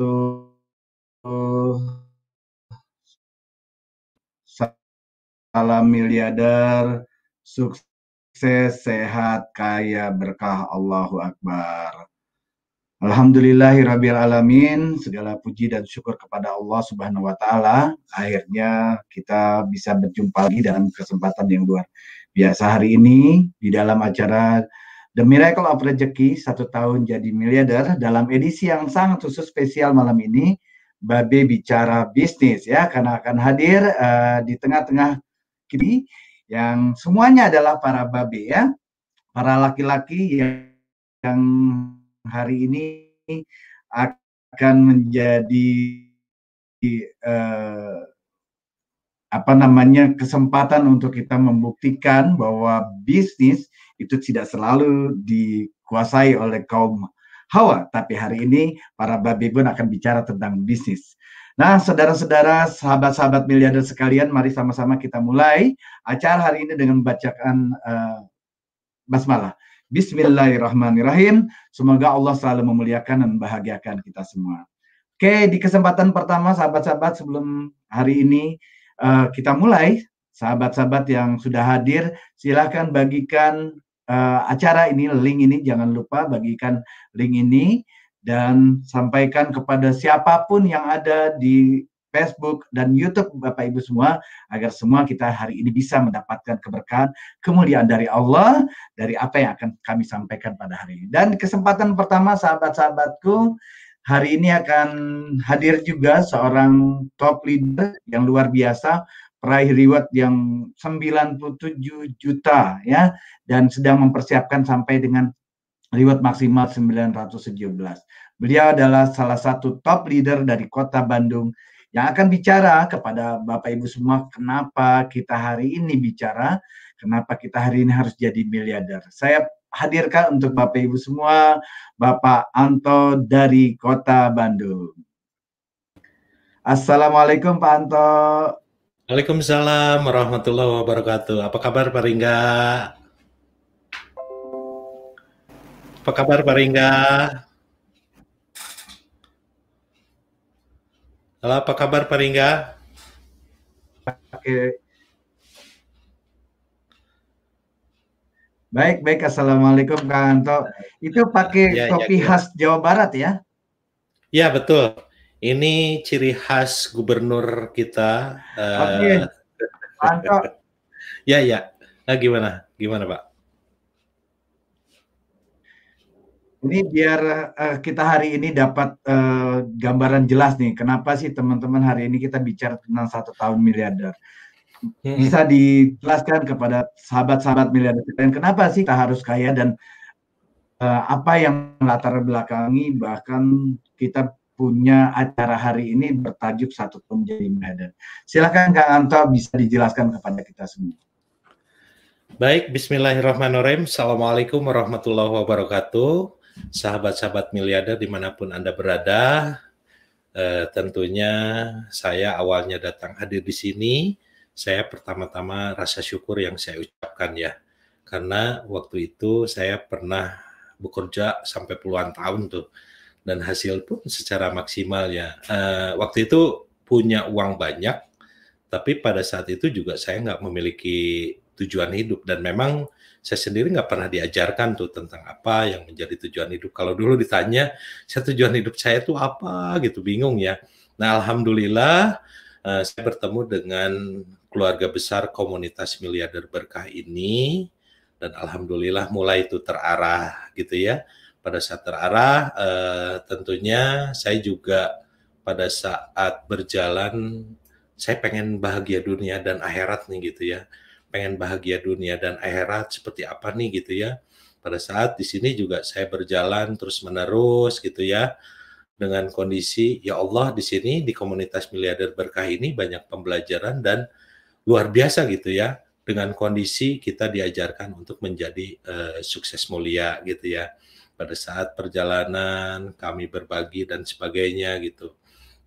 satu salam miliarder, sukses, sehat, kaya, berkah, Allahu Akbar. Alhamdulillahirabbil alamin, segala puji dan syukur kepada Allah Subhanahu wa taala. Akhirnya kita bisa berjumpa lagi dalam kesempatan yang luar biasa hari ini di dalam acara The Miracle of Rejeki, satu tahun jadi miliarder. Dalam edisi yang sangat khusus spesial malam ini, Babe bicara bisnis ya, karena akan hadir uh, di tengah-tengah kiri yang semuanya adalah para babe ya, para laki-laki yang, yang hari ini akan menjadi uh, apa namanya kesempatan untuk kita membuktikan bahwa bisnis itu tidak selalu dikuasai oleh kaum Hawa, tapi hari ini para babi pun akan bicara tentang bisnis. Nah, saudara-saudara, sahabat-sahabat miliarder sekalian, mari sama-sama kita mulai acara hari ini dengan bacaan uh, basmalah. Bismillahirrahmanirrahim. Semoga Allah selalu memuliakan dan membahagiakan kita semua. Oke, di kesempatan pertama sahabat-sahabat sebelum hari ini uh, kita mulai. Sahabat-sahabat yang sudah hadir, silakan bagikan uh, acara ini, link ini. Jangan lupa bagikan link ini dan sampaikan kepada siapapun yang ada di Facebook dan YouTube Bapak Ibu semua agar semua kita hari ini bisa mendapatkan keberkahan, kemuliaan dari Allah dari apa yang akan kami sampaikan pada hari ini. Dan kesempatan pertama sahabat-sahabatku Hari ini akan hadir juga seorang top leader yang luar biasa, peraih reward yang 97 juta ya dan sedang mempersiapkan sampai dengan reward maksimal 917. Beliau adalah salah satu top leader dari Kota Bandung yang akan bicara kepada Bapak Ibu semua kenapa kita hari ini bicara, kenapa kita hari ini harus jadi miliarder. Saya hadirkan untuk Bapak Ibu semua, Bapak Anto dari Kota Bandung. Assalamualaikum Pak Anto. Waalaikumsalam warahmatullahi wabarakatuh. Apa kabar Pak Ringga? Apa kabar Pak Ringga? Halo, apa kabar Pak Ringga? Oke. Baik, baik. Assalamualaikum Kang Anto. Itu pakai ya, topi ya, ya, khas Jawa Barat ya? Ya, betul. Ini ciri khas gubernur kita. Eh, Oke. Okay. Uh, Anto. ya, ya. Nah, gimana? Gimana, Pak? Ini biar uh, kita hari ini dapat uh, gambaran jelas nih, kenapa sih teman-teman hari ini kita bicara tentang satu tahun miliarder bisa dijelaskan kepada sahabat-sahabat miliarder yang kenapa sih kita harus kaya dan uh, apa yang latar belakangi bahkan kita punya acara hari ini bertajuk satu tahun jadi miliarder. Silakan Kang Anto bisa dijelaskan kepada kita semua. Baik, Bismillahirrahmanirrahim. Assalamualaikum warahmatullahi wabarakatuh. Sahabat-sahabat miliarder dimanapun Anda berada, eh, tentunya saya awalnya datang hadir di sini saya pertama-tama rasa syukur yang saya ucapkan ya. Karena waktu itu saya pernah bekerja sampai puluhan tahun tuh. Dan hasil pun secara maksimal ya. Uh, waktu itu punya uang banyak, tapi pada saat itu juga saya nggak memiliki tujuan hidup. Dan memang saya sendiri nggak pernah diajarkan tuh tentang apa yang menjadi tujuan hidup. Kalau dulu ditanya, saya tujuan hidup saya itu apa gitu, bingung ya. Nah Alhamdulillah uh, saya bertemu dengan keluarga besar komunitas miliarder berkah ini dan alhamdulillah mulai itu terarah gitu ya. Pada saat terarah eh, tentunya saya juga pada saat berjalan saya pengen bahagia dunia dan akhirat nih gitu ya. Pengen bahagia dunia dan akhirat seperti apa nih gitu ya. Pada saat di sini juga saya berjalan terus menerus gitu ya dengan kondisi ya Allah di sini di komunitas miliarder berkah ini banyak pembelajaran dan luar biasa gitu ya dengan kondisi kita diajarkan untuk menjadi uh, sukses mulia gitu ya pada saat perjalanan kami berbagi dan sebagainya gitu.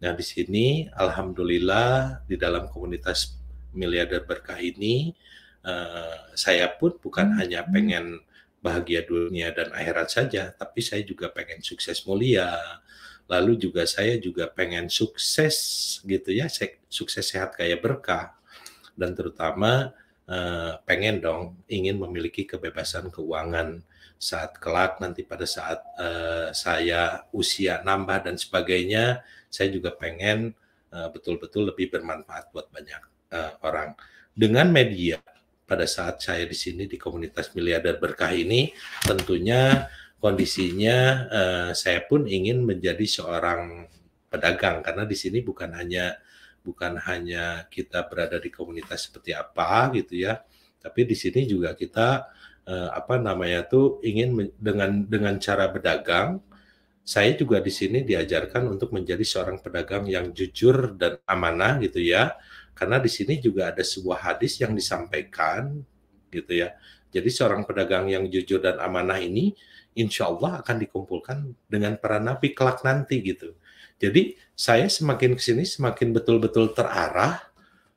Nah di sini alhamdulillah di dalam komunitas miliarder berkah ini uh, saya pun bukan hmm. hanya pengen bahagia dunia dan akhirat saja, tapi saya juga pengen sukses mulia. Lalu juga saya juga pengen sukses gitu ya, sukses sehat kayak berkah dan terutama uh, pengen dong ingin memiliki kebebasan keuangan saat kelak nanti pada saat uh, saya usia nambah dan sebagainya saya juga pengen eh, betul-betul uh, lebih bermanfaat buat banyak uh, orang dengan media pada saat saya di sini di komunitas miliarder berkah ini tentunya kondisinya uh, saya pun ingin menjadi seorang pedagang karena di sini bukan hanya bukan hanya kita berada di komunitas seperti apa gitu ya, tapi di sini juga kita eh, apa namanya tuh ingin dengan dengan cara berdagang saya juga di sini diajarkan untuk menjadi seorang pedagang yang jujur dan amanah gitu ya. Karena di sini juga ada sebuah hadis yang disampaikan gitu ya. Jadi seorang pedagang yang jujur dan amanah ini insya Allah akan dikumpulkan dengan para nabi kelak nanti gitu. Jadi saya semakin kesini semakin betul-betul terarah,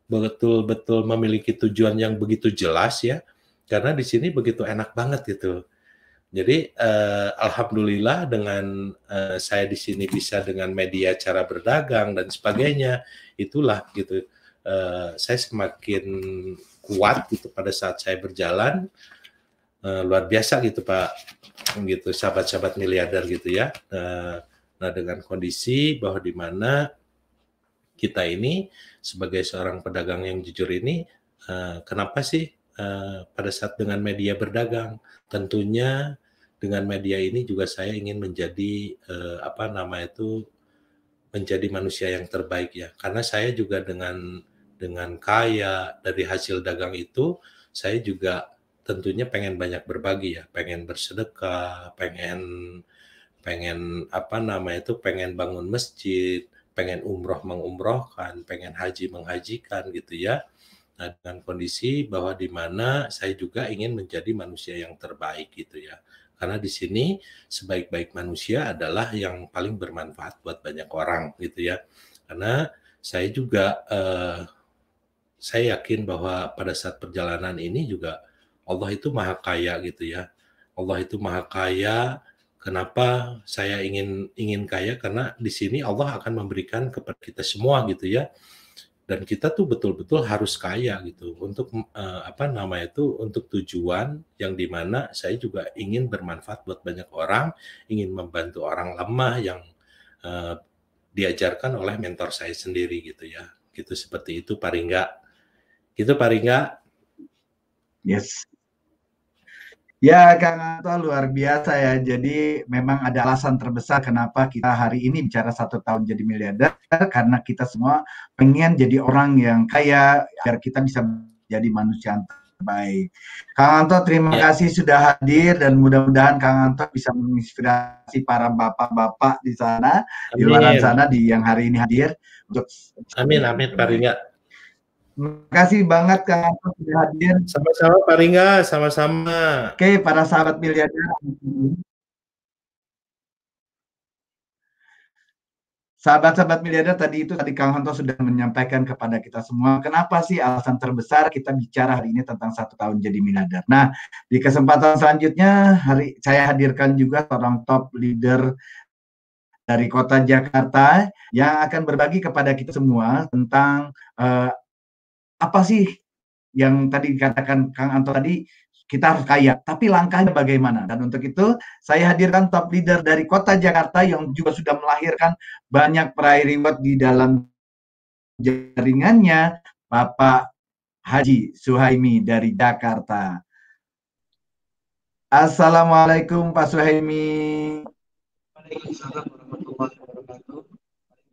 betul-betul memiliki tujuan yang begitu jelas ya, karena di sini begitu enak banget gitu. Jadi eh, alhamdulillah dengan eh, saya di sini bisa dengan media cara berdagang dan sebagainya, itulah gitu. Eh, saya semakin kuat gitu pada saat saya berjalan eh, luar biasa gitu Pak gitu sahabat-sahabat miliarder gitu ya Eh, Nah, dengan kondisi bahwa di mana kita ini sebagai seorang pedagang yang jujur ini, eh, kenapa sih eh, pada saat dengan media berdagang, tentunya dengan media ini juga saya ingin menjadi eh, apa nama itu menjadi manusia yang terbaik ya, karena saya juga dengan dengan kaya dari hasil dagang itu, saya juga tentunya pengen banyak berbagi ya, pengen bersedekah, pengen pengen apa namanya itu pengen bangun masjid, pengen umroh mengumrohkan, pengen haji menghajikan gitu ya. Nah, dengan kondisi bahwa di mana saya juga ingin menjadi manusia yang terbaik gitu ya. Karena di sini sebaik-baik manusia adalah yang paling bermanfaat buat banyak orang gitu ya. Karena saya juga eh, saya yakin bahwa pada saat perjalanan ini juga Allah itu maha kaya gitu ya. Allah itu maha kaya, Kenapa saya ingin ingin kaya? Karena di sini Allah akan memberikan kepada kita semua gitu ya. Dan kita tuh betul-betul harus kaya gitu untuk uh, apa namanya itu untuk tujuan yang dimana saya juga ingin bermanfaat buat banyak orang, ingin membantu orang lemah yang uh, diajarkan oleh mentor saya sendiri gitu ya. Gitu seperti itu paling enggak. Gitu paling enggak. Yes. Ya, Kang Anto luar biasa ya. Jadi memang ada alasan terbesar kenapa kita hari ini bicara satu tahun jadi miliarder karena kita semua pengen jadi orang yang kaya agar kita bisa jadi manusia yang terbaik. Kang Anto terima ya. kasih sudah hadir dan mudah-mudahan Kang Anto bisa menginspirasi para bapak-bapak di sana amin. di luar sana di yang hari ini hadir Amin amin Pak Ringa. Terima kasih banget Kang Anto sudah hadir. Sama-sama Pak Ringga, sama-sama. Oke, para sahabat miliarder. Sahabat-sahabat miliarder tadi itu tadi Kang Hanto sudah menyampaikan kepada kita semua kenapa sih alasan terbesar kita bicara hari ini tentang satu tahun jadi miliarder. Nah di kesempatan selanjutnya hari saya hadirkan juga seorang top leader dari kota Jakarta yang akan berbagi kepada kita semua tentang uh, apa sih yang tadi dikatakan Kang Anto tadi kita harus kaya, tapi langkahnya bagaimana? Dan untuk itu saya hadirkan top leader dari Kota Jakarta yang juga sudah melahirkan banyak peraih reward di dalam jaringannya, Bapak Haji Suhaimi dari Jakarta. Assalamualaikum Pak Suhaimi. Waalaikumsalam warahmatullahi wabarakatuh.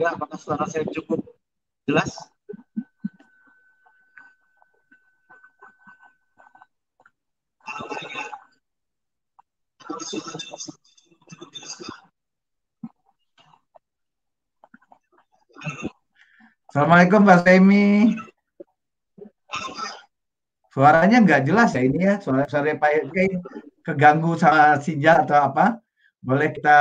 Ya, apakah suara saya cukup jelas? Assalamualaikum Pak Semi. Suaranya nggak jelas ya ini ya, suara suara Pak Semi keganggu sama Sija atau apa. Boleh kita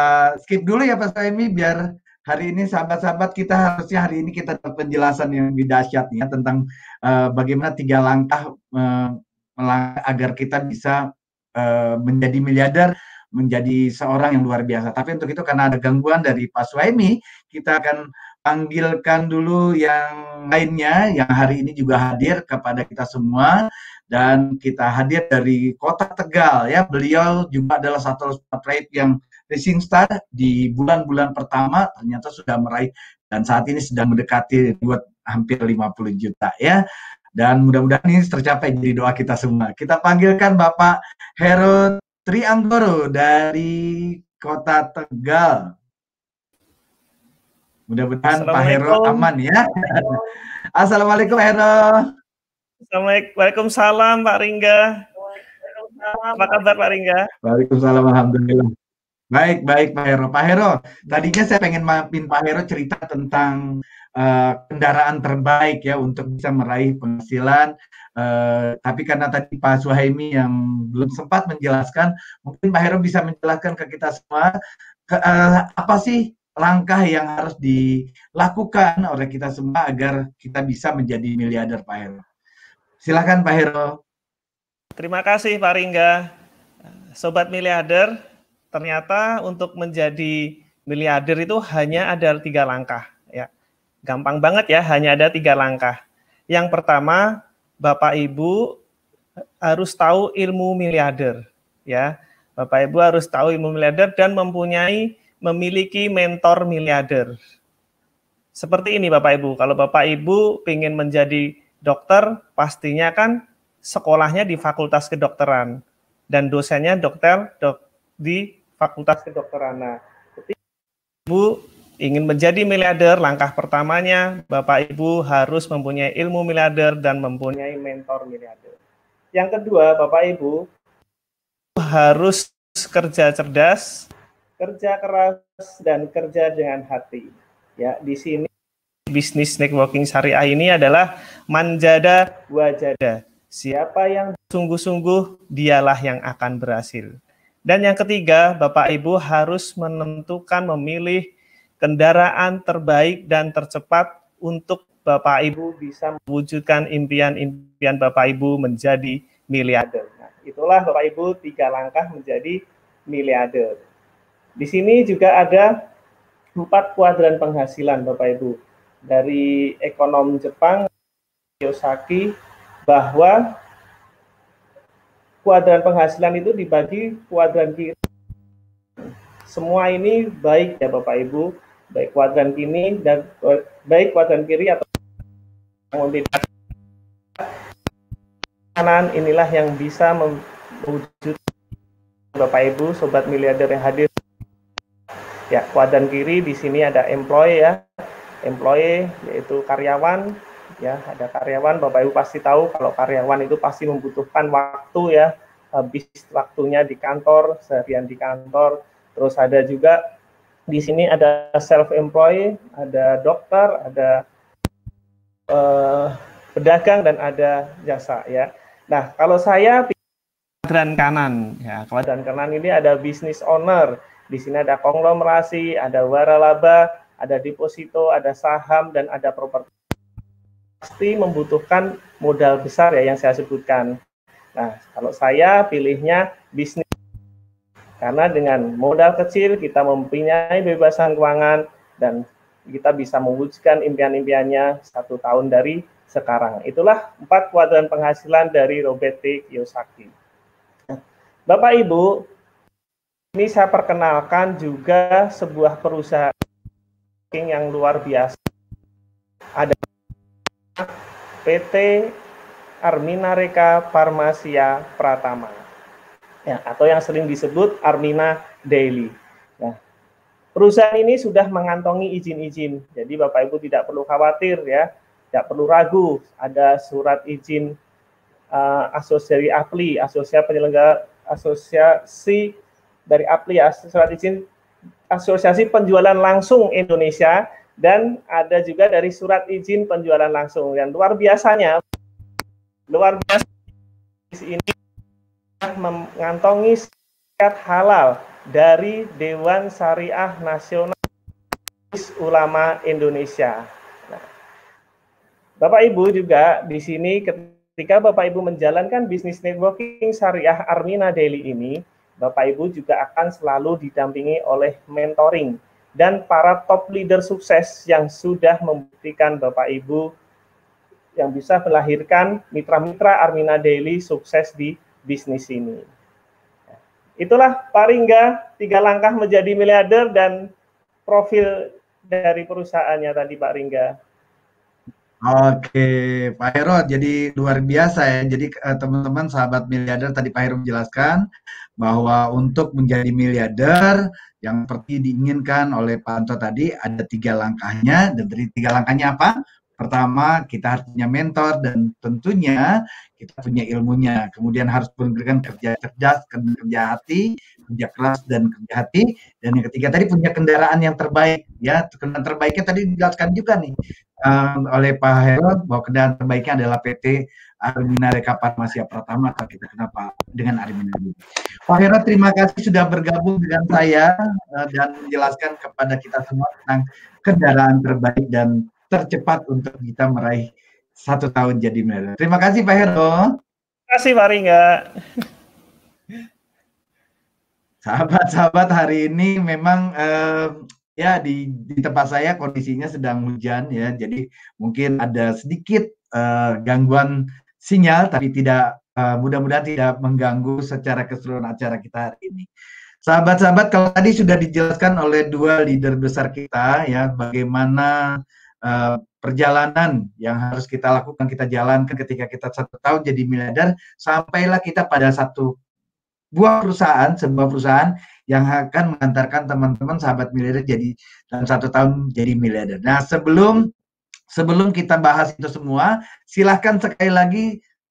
skip dulu ya Pak Semi biar hari ini sahabat-sahabat kita harusnya hari ini kita dapat penjelasan yang lebih dahsyat ya tentang uh, bagaimana tiga langkah uh, agar kita bisa uh, menjadi miliarder menjadi seorang yang luar biasa. Tapi untuk itu karena ada gangguan dari Pak Suhaimi, kita akan panggilkan dulu yang lainnya yang hari ini juga hadir kepada kita semua dan kita hadir dari kota Tegal ya. Beliau juga adalah satu atlet yang racing star di bulan-bulan pertama ternyata sudah meraih dan saat ini sedang mendekati buat hampir 50 juta ya. Dan mudah-mudahan ini tercapai jadi doa kita semua. Kita panggilkan Bapak Hero Trianggoro dari Kota Tegal. Mudah-mudahan Pak Hero aman ya. Assalamualaikum Hero. Assalamualaikum salam Pak Ringga. Apa kabar Pak Ringga? Waalaikumsalam Alhamdulillah. Baik, baik Pak Hero. Pak Hero, tadinya saya pengen mampin Pak Hero cerita tentang Eh, kendaraan terbaik ya untuk bisa meraih penghasilan. Uh, tapi karena tadi Pak Suhaimi yang belum sempat menjelaskan, mungkin Pak Heru bisa menjelaskan ke kita semua ke, uh, apa sih langkah yang harus dilakukan oleh kita semua agar kita bisa menjadi miliarder Pak Heru. Silakan Pak Heru. Terima kasih Pak Ringga. Sobat miliarder, ternyata untuk menjadi miliarder itu hanya ada tiga langkah. Gampang banget ya, hanya ada tiga langkah. Yang pertama, Bapak Ibu harus tahu ilmu miliarder, ya. Bapak Ibu harus tahu ilmu miliarder dan mempunyai memiliki mentor miliarder. Seperti ini Bapak Ibu, kalau Bapak Ibu ingin menjadi dokter, pastinya kan sekolahnya di Fakultas Kedokteran dan dosennya dokter dok, di Fakultas Kedokteran. Nah, ketika Ibu ingin menjadi miliarder, langkah pertamanya Bapak Ibu harus mempunyai ilmu miliarder dan mempunyai mentor miliarder. Yang kedua, Bapak Ibu harus kerja cerdas, kerja keras dan kerja dengan hati. Ya, di sini bisnis networking syariah ini adalah manjada wajada. Siapa yang sungguh-sungguh dialah yang akan berhasil. Dan yang ketiga, Bapak Ibu harus menentukan memilih kendaraan terbaik dan tercepat untuk Bapak Ibu bisa mewujudkan impian-impian Bapak Ibu menjadi miliarder. Nah, itulah Bapak Ibu tiga langkah menjadi miliarder. Di sini juga ada empat kuadran penghasilan Bapak Ibu dari ekonom Jepang Kiyosaki bahwa kuadran penghasilan itu dibagi kuadran kiri. Semua ini baik ya Bapak Ibu baik kuadran kini dan baik kuadran kiri atau tidak kanan inilah yang bisa mewujud Bapak Ibu sobat miliarder yang hadir ya kuadran kiri di sini ada employee ya employee yaitu karyawan ya ada karyawan Bapak Ibu pasti tahu kalau karyawan itu pasti membutuhkan waktu ya habis waktunya di kantor seharian di kantor terus ada juga di sini ada self employed, ada dokter, ada uh, pedagang dan ada jasa ya. Nah, kalau saya kuadran kanan ya, kalau kanan ini ada business owner. Di sini ada konglomerasi, ada waralaba, ada deposito, ada saham dan ada properti. Pasti membutuhkan modal besar ya yang saya sebutkan. Nah, kalau saya pilihnya bisnis karena dengan modal kecil kita mempunyai bebasan keuangan dan kita bisa mewujudkan impian-impiannya satu tahun dari sekarang. Itulah empat kuadran penghasilan dari Robert Yosaki. Bapak Ibu, ini saya perkenalkan juga sebuah perusahaan yang luar biasa. Ada PT Arminareka Farmasia Pratama ya, atau yang sering disebut Armina Daily. Ya. Perusahaan ini sudah mengantongi izin-izin, jadi Bapak Ibu tidak perlu khawatir ya, tidak perlu ragu. Ada surat izin uh, eh, asosiasi APLI, asosiasi penyelenggara asosiasi dari APLI, surat izin asosiasi penjualan langsung Indonesia dan ada juga dari surat izin penjualan langsung yang luar biasanya luar biasa ini mengantongi sertifikat halal dari Dewan Syariah Nasional Ulama Indonesia. Nah, Bapak Ibu juga di sini ketika Bapak Ibu menjalankan bisnis networking Syariah Armina Daily ini, Bapak Ibu juga akan selalu didampingi oleh mentoring dan para top leader sukses yang sudah membuktikan Bapak Ibu yang bisa melahirkan mitra-mitra Armina Daily sukses di bisnis ini. Itulah Pak Ringga, tiga langkah menjadi miliarder dan profil dari perusahaannya tadi Pak Ringga. Oke, Pak Hero, jadi luar biasa ya. Jadi eh, teman-teman sahabat miliarder tadi Pak Hero menjelaskan bahwa untuk menjadi miliarder yang seperti diinginkan oleh Pak Anto tadi ada tiga langkahnya dan dari tiga langkahnya apa? Pertama, kita harus punya mentor dan tentunya kita punya ilmunya. Kemudian harus memberikan kerja cerdas, kerja hati, kerja keras dan kerja hati. Dan yang ketiga tadi punya kendaraan yang terbaik ya. Kendaraan terbaiknya tadi dijelaskan juga nih um, oleh Pak Herod bahwa kendaraan terbaiknya adalah PT Armina Rekapan Masya Pratama atau kita kenapa dengan Armina Pak Hero terima kasih sudah bergabung dengan saya eh, dan menjelaskan kepada kita semua tentang kendaraan terbaik dan tercepat untuk kita meraih satu tahun jadi merah. Terima kasih Pak Hero. Terima kasih Pak Ringga. Sahabat-sahabat hari ini memang eh, ya di, di tempat saya kondisinya sedang hujan ya, jadi mungkin ada sedikit eh, gangguan sinyal, tapi tidak eh, mudah-mudahan tidak mengganggu secara keseluruhan acara kita hari ini. Sahabat-sahabat, kalau tadi sudah dijelaskan oleh dua leader besar kita ya, bagaimana Eh, perjalanan yang harus kita lakukan, kita jalankan ketika kita satu tahun jadi miliarder, sampailah kita pada satu buah perusahaan, sebuah perusahaan yang akan mengantarkan teman-teman sahabat miliarder jadi dalam satu tahun jadi miliarder. Nah sebelum sebelum kita bahas itu semua, silahkan sekali lagi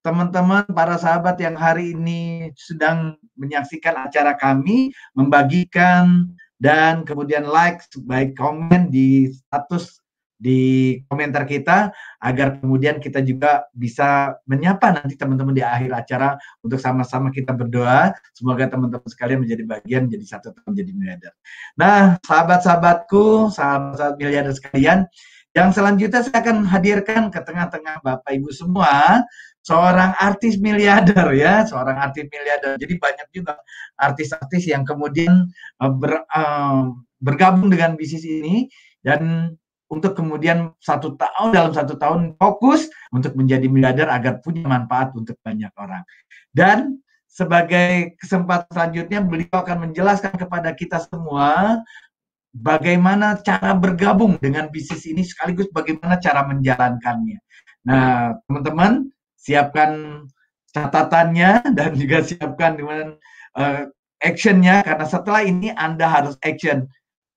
teman-teman para sahabat yang hari ini sedang menyaksikan acara kami membagikan dan kemudian like baik komen di status di komentar kita agar kemudian kita juga bisa menyapa nanti teman-teman di akhir acara untuk sama-sama kita berdoa semoga teman-teman sekalian menjadi bagian menjadi satu menjadi miliarder. Nah, sahabat-sahabatku, sahabat-sahabat miliarder sekalian, yang selanjutnya saya akan hadirkan ke tengah-tengah Bapak Ibu semua seorang artis miliarder ya, seorang artis miliarder. Jadi banyak juga artis-artis yang kemudian eh, ber, um, bergabung dengan bisnis ini dan untuk kemudian satu tahun dalam satu tahun fokus untuk menjadi miliarder agar punya manfaat untuk banyak orang. Dan sebagai kesempatan selanjutnya beliau akan menjelaskan kepada kita semua bagaimana cara bergabung dengan bisnis ini sekaligus bagaimana cara menjalankannya. Nah, teman-teman siapkan catatannya dan juga siapkan dengan uh, eh, actionnya karena setelah ini Anda harus action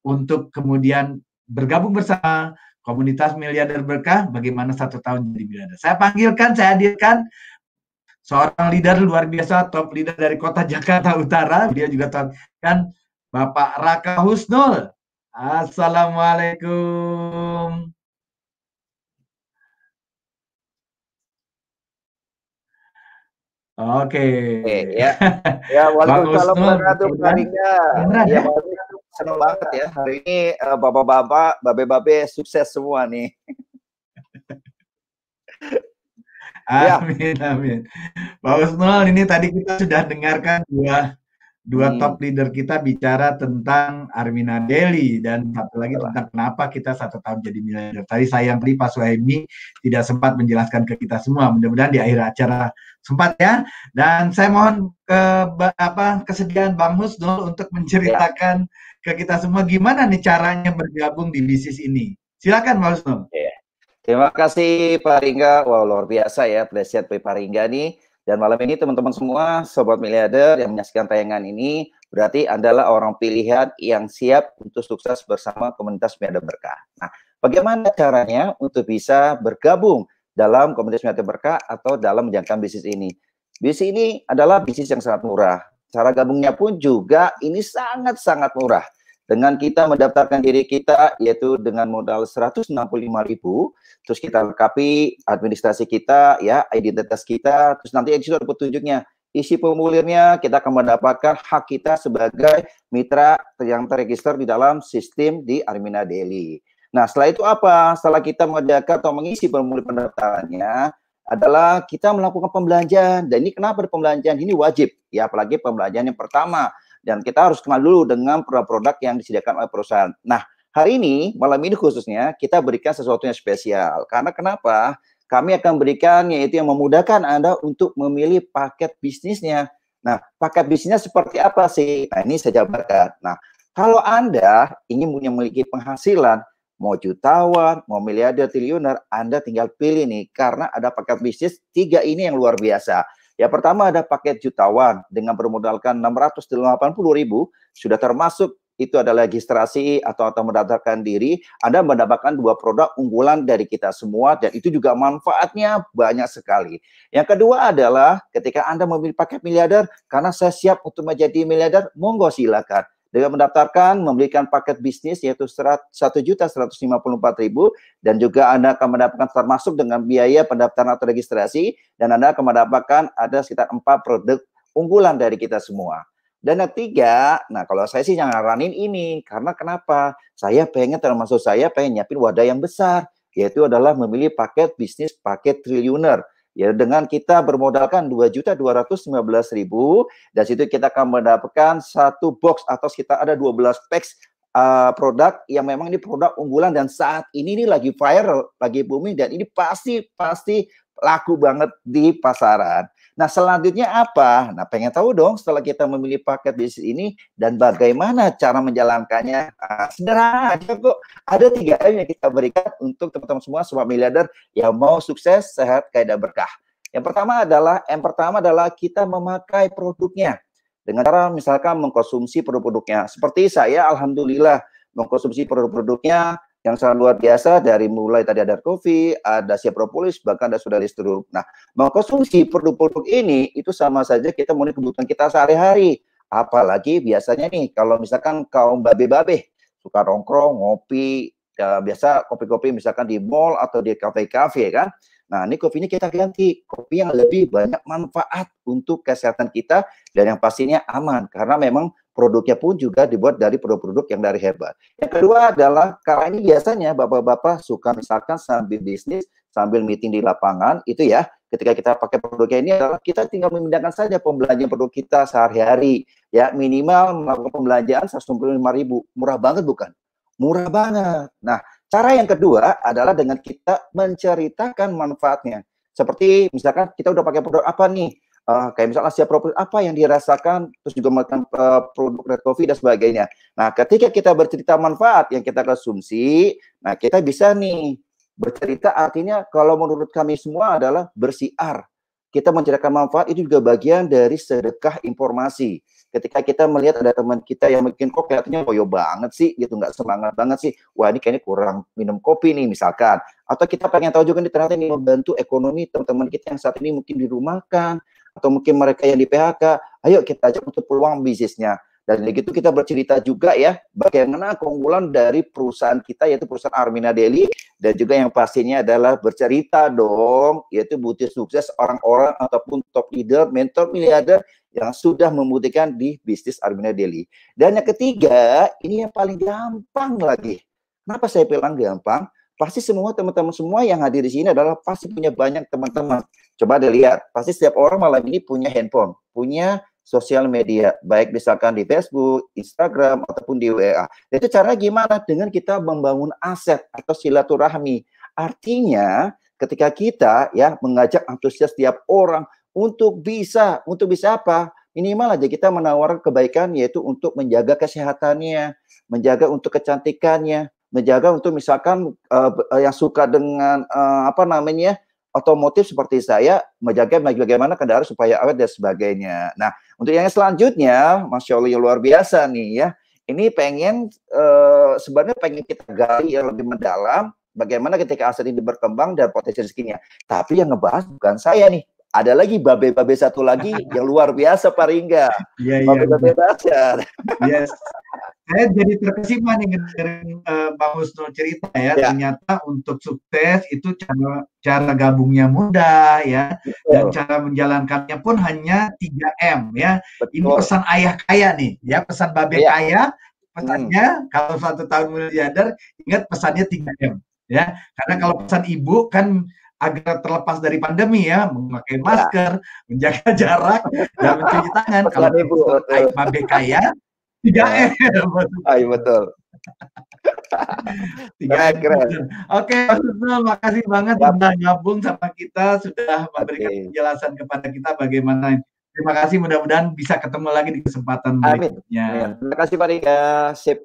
untuk kemudian bergabung bersama komunitas miliarder berkah bagaimana satu tahun jadi miliarder. Saya panggilkan, saya hadirkan seorang leader luar biasa, top leader dari kota Jakarta Utara. Dia juga kan Bapak Raka Husnul. Assalamualaikum. Oke. Okay. Ya. Ya, waalaikumsalam warahmatullahi Ya, Ya, senang banget ya hari ini uh, bapak-bapak, babe-babe sukses semua nih. amin, ya. amin. Pak Usnul, ini tadi kita sudah dengarkan dua dua hmm. top leader kita bicara tentang Armina Deli dan satu lagi tentang kenapa kita satu tahun jadi milenial. Tadi sayang tadi Pak Suhaimi tidak sempat menjelaskan ke kita semua. Mudah-mudahan di akhir acara sempat ya. Dan saya mohon ke apa kesediaan Bang Husnul untuk ya. menceritakan ya ke kita semua gimana nih caranya bergabung di bisnis ini. Silakan Pak Yeah. Terima kasih Pak Ringga. Wow, luar biasa ya pleset Pak Ringga nih. Dan malam ini teman-teman semua, Sobat miliader yang menyaksikan tayangan ini, berarti adalah orang pilihan yang siap untuk sukses bersama komunitas miliader Berkah. Nah, bagaimana caranya untuk bisa bergabung dalam komunitas miliader Berkah atau dalam menjalankan bisnis ini? Bisnis ini adalah bisnis yang sangat murah. Cara gabungnya pun juga ini sangat-sangat murah. Dengan kita mendaftarkan diri kita yaitu dengan modal 165.000, terus kita lengkapi administrasi kita ya, identitas kita, terus nanti yang situ petunjuknya isi pemulirnya kita akan mendapatkan hak kita sebagai mitra yang terregister di dalam sistem di Armina Daily. Nah, setelah itu apa? Setelah kita mendaftar atau mengisi formulir pendaftarannya, adalah kita melakukan pembelanjaan. Dan ini kenapa pembelanjaan ini wajib ya apalagi pembelanjaan yang pertama dan kita harus kenal dulu dengan produk-produk yang disediakan oleh perusahaan. Nah, hari ini malam ini khususnya kita berikan sesuatu yang spesial. Karena kenapa? Kami akan berikan yaitu yang memudahkan Anda untuk memilih paket bisnisnya. Nah, paket bisnisnya seperti apa sih? Nah, ini saya jabarkan. Nah, kalau Anda ingin memiliki penghasilan mau jutawan, mau miliarder, triliuner, Anda tinggal pilih nih karena ada paket bisnis tiga ini yang luar biasa. Ya pertama ada paket jutawan dengan bermodalkan 680 ribu sudah termasuk itu adalah registrasi atau atau mendaftarkan diri, Anda mendapatkan dua produk unggulan dari kita semua dan itu juga manfaatnya banyak sekali. Yang kedua adalah ketika Anda memilih paket miliarder karena saya siap untuk menjadi miliarder, monggo silakan dengan mendaftarkan memberikan paket bisnis yaitu seratus satu juta lima puluh empat ribu dan juga Anda akan mendapatkan termasuk dengan biaya pendaftaran atau registrasi dan Anda akan mendapatkan ada sekitar empat produk unggulan dari kita semua. Dan yang ketiga, nah kalau saya sih jangan ranin ini, karena kenapa? Saya pengen termasuk saya pengen nyiapin wadah yang besar, yaitu adalah memilih paket bisnis paket triliuner Ya, dengan kita bermodalkan 2.215.000 dan situ kita akan mendapatkan satu box atau kita ada 12 packs uh, produk yang memang ini produk unggulan dan saat ini ini lagi viral, lagi booming dan ini pasti pasti laku banget di pasaran. Nah, selanjutnya apa? Nah, pengen tahu dong setelah kita memilih paket bisnis ini dan bagaimana cara menjalankannya. Nah, sederhana aja kok. Ada tiga hal yang kita berikan untuk teman-teman semua semua miliarder yang mau sukses, sehat, kaya dan berkah. Yang pertama adalah yang pertama adalah kita memakai produknya dengan cara misalkan mengkonsumsi produk-produknya. Seperti saya alhamdulillah mengkonsumsi produk-produknya yang sangat luar biasa dari mulai tadi ada kopi, ada propolis, bahkan ada sudah Nah, Nah, mengkonsumsi produk-produk ini itu sama saja kita memenuhi kebutuhan kita sehari-hari. Apalagi biasanya nih kalau misalkan kaum babe-babe suka rongkrong, ngopi, ya, biasa kopi-kopi misalkan di mall atau di kafe-kafe ya kan. Nah, ini kopinya kita ganti kopi yang lebih banyak manfaat untuk kesehatan kita dan yang pastinya aman karena memang Produknya pun juga dibuat dari produk-produk yang dari hebat. Yang kedua adalah karena ini biasanya bapak-bapak suka misalkan sambil bisnis, sambil meeting di lapangan itu ya, ketika kita pakai produknya ini adalah kita tinggal memindahkan saja pembelanjaan produk kita sehari-hari ya minimal melakukan pembelanjaan ribu murah banget bukan? Murah banget. Nah, cara yang kedua adalah dengan kita menceritakan manfaatnya. Seperti misalkan kita udah pakai produk apa nih? uh, kayak misalnya Asia Property apa yang dirasakan terus juga makan uh, eh, produk red coffee dan sebagainya. Nah, ketika kita bercerita manfaat yang kita konsumsi, nah kita bisa nih bercerita artinya kalau menurut kami semua adalah bersiar. Kita menceritakan manfaat itu juga bagian dari sedekah informasi. Ketika kita melihat ada teman kita yang mungkin kok kelihatannya koyo oh, iya banget sih, gitu nggak semangat banget sih. Wah ini kayaknya kurang minum kopi nih misalkan. Atau kita pengen tahu juga nih ternyata ini membantu ekonomi teman-teman kita yang saat ini mungkin dirumahkan atau mungkin mereka yang di PHK, ayo kita ajak untuk peluang bisnisnya. Dan dari itu kita bercerita juga ya bagaimana keunggulan dari perusahaan kita yaitu perusahaan Armina Deli dan juga yang pastinya adalah bercerita dong yaitu butuh sukses orang-orang ataupun top leader, mentor, miliarder yang sudah membuktikan di bisnis Armina Deli. Dan yang ketiga, ini yang paling gampang lagi. Kenapa saya bilang gampang? pasti semua teman-teman semua yang hadir di sini adalah pasti punya banyak teman-teman. Coba dilihat, pasti setiap orang malam ini punya handphone, punya sosial media, baik misalkan di Facebook, Instagram, ataupun di WA. Nah, itu cara gimana? Dengan kita membangun aset atau silaturahmi. Artinya, ketika kita ya mengajak antusias setiap orang untuk bisa, untuk bisa apa? Minimal aja kita menawarkan kebaikan yaitu untuk menjaga kesehatannya, menjaga untuk kecantikannya, menjaga untuk misalkan uh, yang suka dengan uh, apa namanya otomotif seperti saya menjaga bagaimana kendaraan supaya awet dan sebagainya. Nah untuk yang selanjutnya, masya Allah luar biasa nih ya. Ini pengen uh, sebenarnya pengen kita gali yang lebih mendalam bagaimana ketika aset ini berkembang dan potensi rezekinya. Tapi yang ngebahas bukan saya nih. Ada lagi babe-babe satu lagi yang luar biasa Pak Ringga. Iya, iya. babe-babe Yes. Iya saya jadi terkesima nih dengerin uh, eh, Bang Husnul cerita ya. ya. Ternyata untuk sukses itu cara cara gabungnya mudah ya Betul. dan cara menjalankannya pun hanya 3M ya. Betul. Ini pesan ayah kaya nih ya, pesan babe ya. kaya. Pesannya hmm. kalau satu tahun miliarder ingat pesannya 3M ya. Karena kalau pesan ibu kan agar terlepas dari pandemi ya memakai ya. masker, ya. menjaga jarak dan mencuci tangan. kalau ibu babe kaya Nah. Tiga M. Ay, betul. Tiga keren. Oke, Mas Susno, makasih banget Lap. sudah gabung sama kita, sudah memberikan okay. penjelasan kepada kita bagaimana. Terima kasih, mudah-mudahan bisa ketemu lagi di kesempatan Amin. berikutnya. Amin. Terima kasih Pak Rika, sip.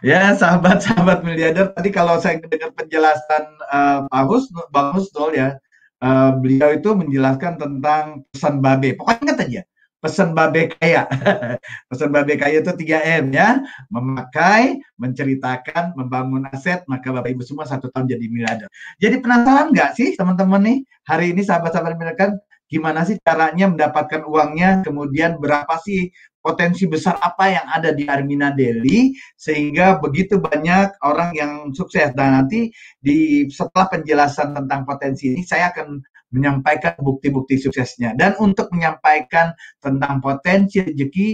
Ya, sahabat-sahabat miliarder, tadi kalau saya dengar penjelasan uh, Pak Hus, Bang Husnul ya, uh, beliau itu menjelaskan tentang pesan babe. Pokoknya ingat aja, pesan babe kaya. pesan babe kaya itu 3M ya. Memakai, menceritakan, membangun aset, maka Bapak Ibu semua satu tahun jadi miliarder. Jadi penasaran nggak sih teman-teman nih hari ini sahabat-sahabat miliarder gimana sih caranya mendapatkan uangnya, kemudian berapa sih potensi besar apa yang ada di Armina Deli sehingga begitu banyak orang yang sukses dan nanti di setelah penjelasan tentang potensi ini saya akan menyampaikan bukti-bukti suksesnya dan untuk menyampaikan tentang potensi rezeki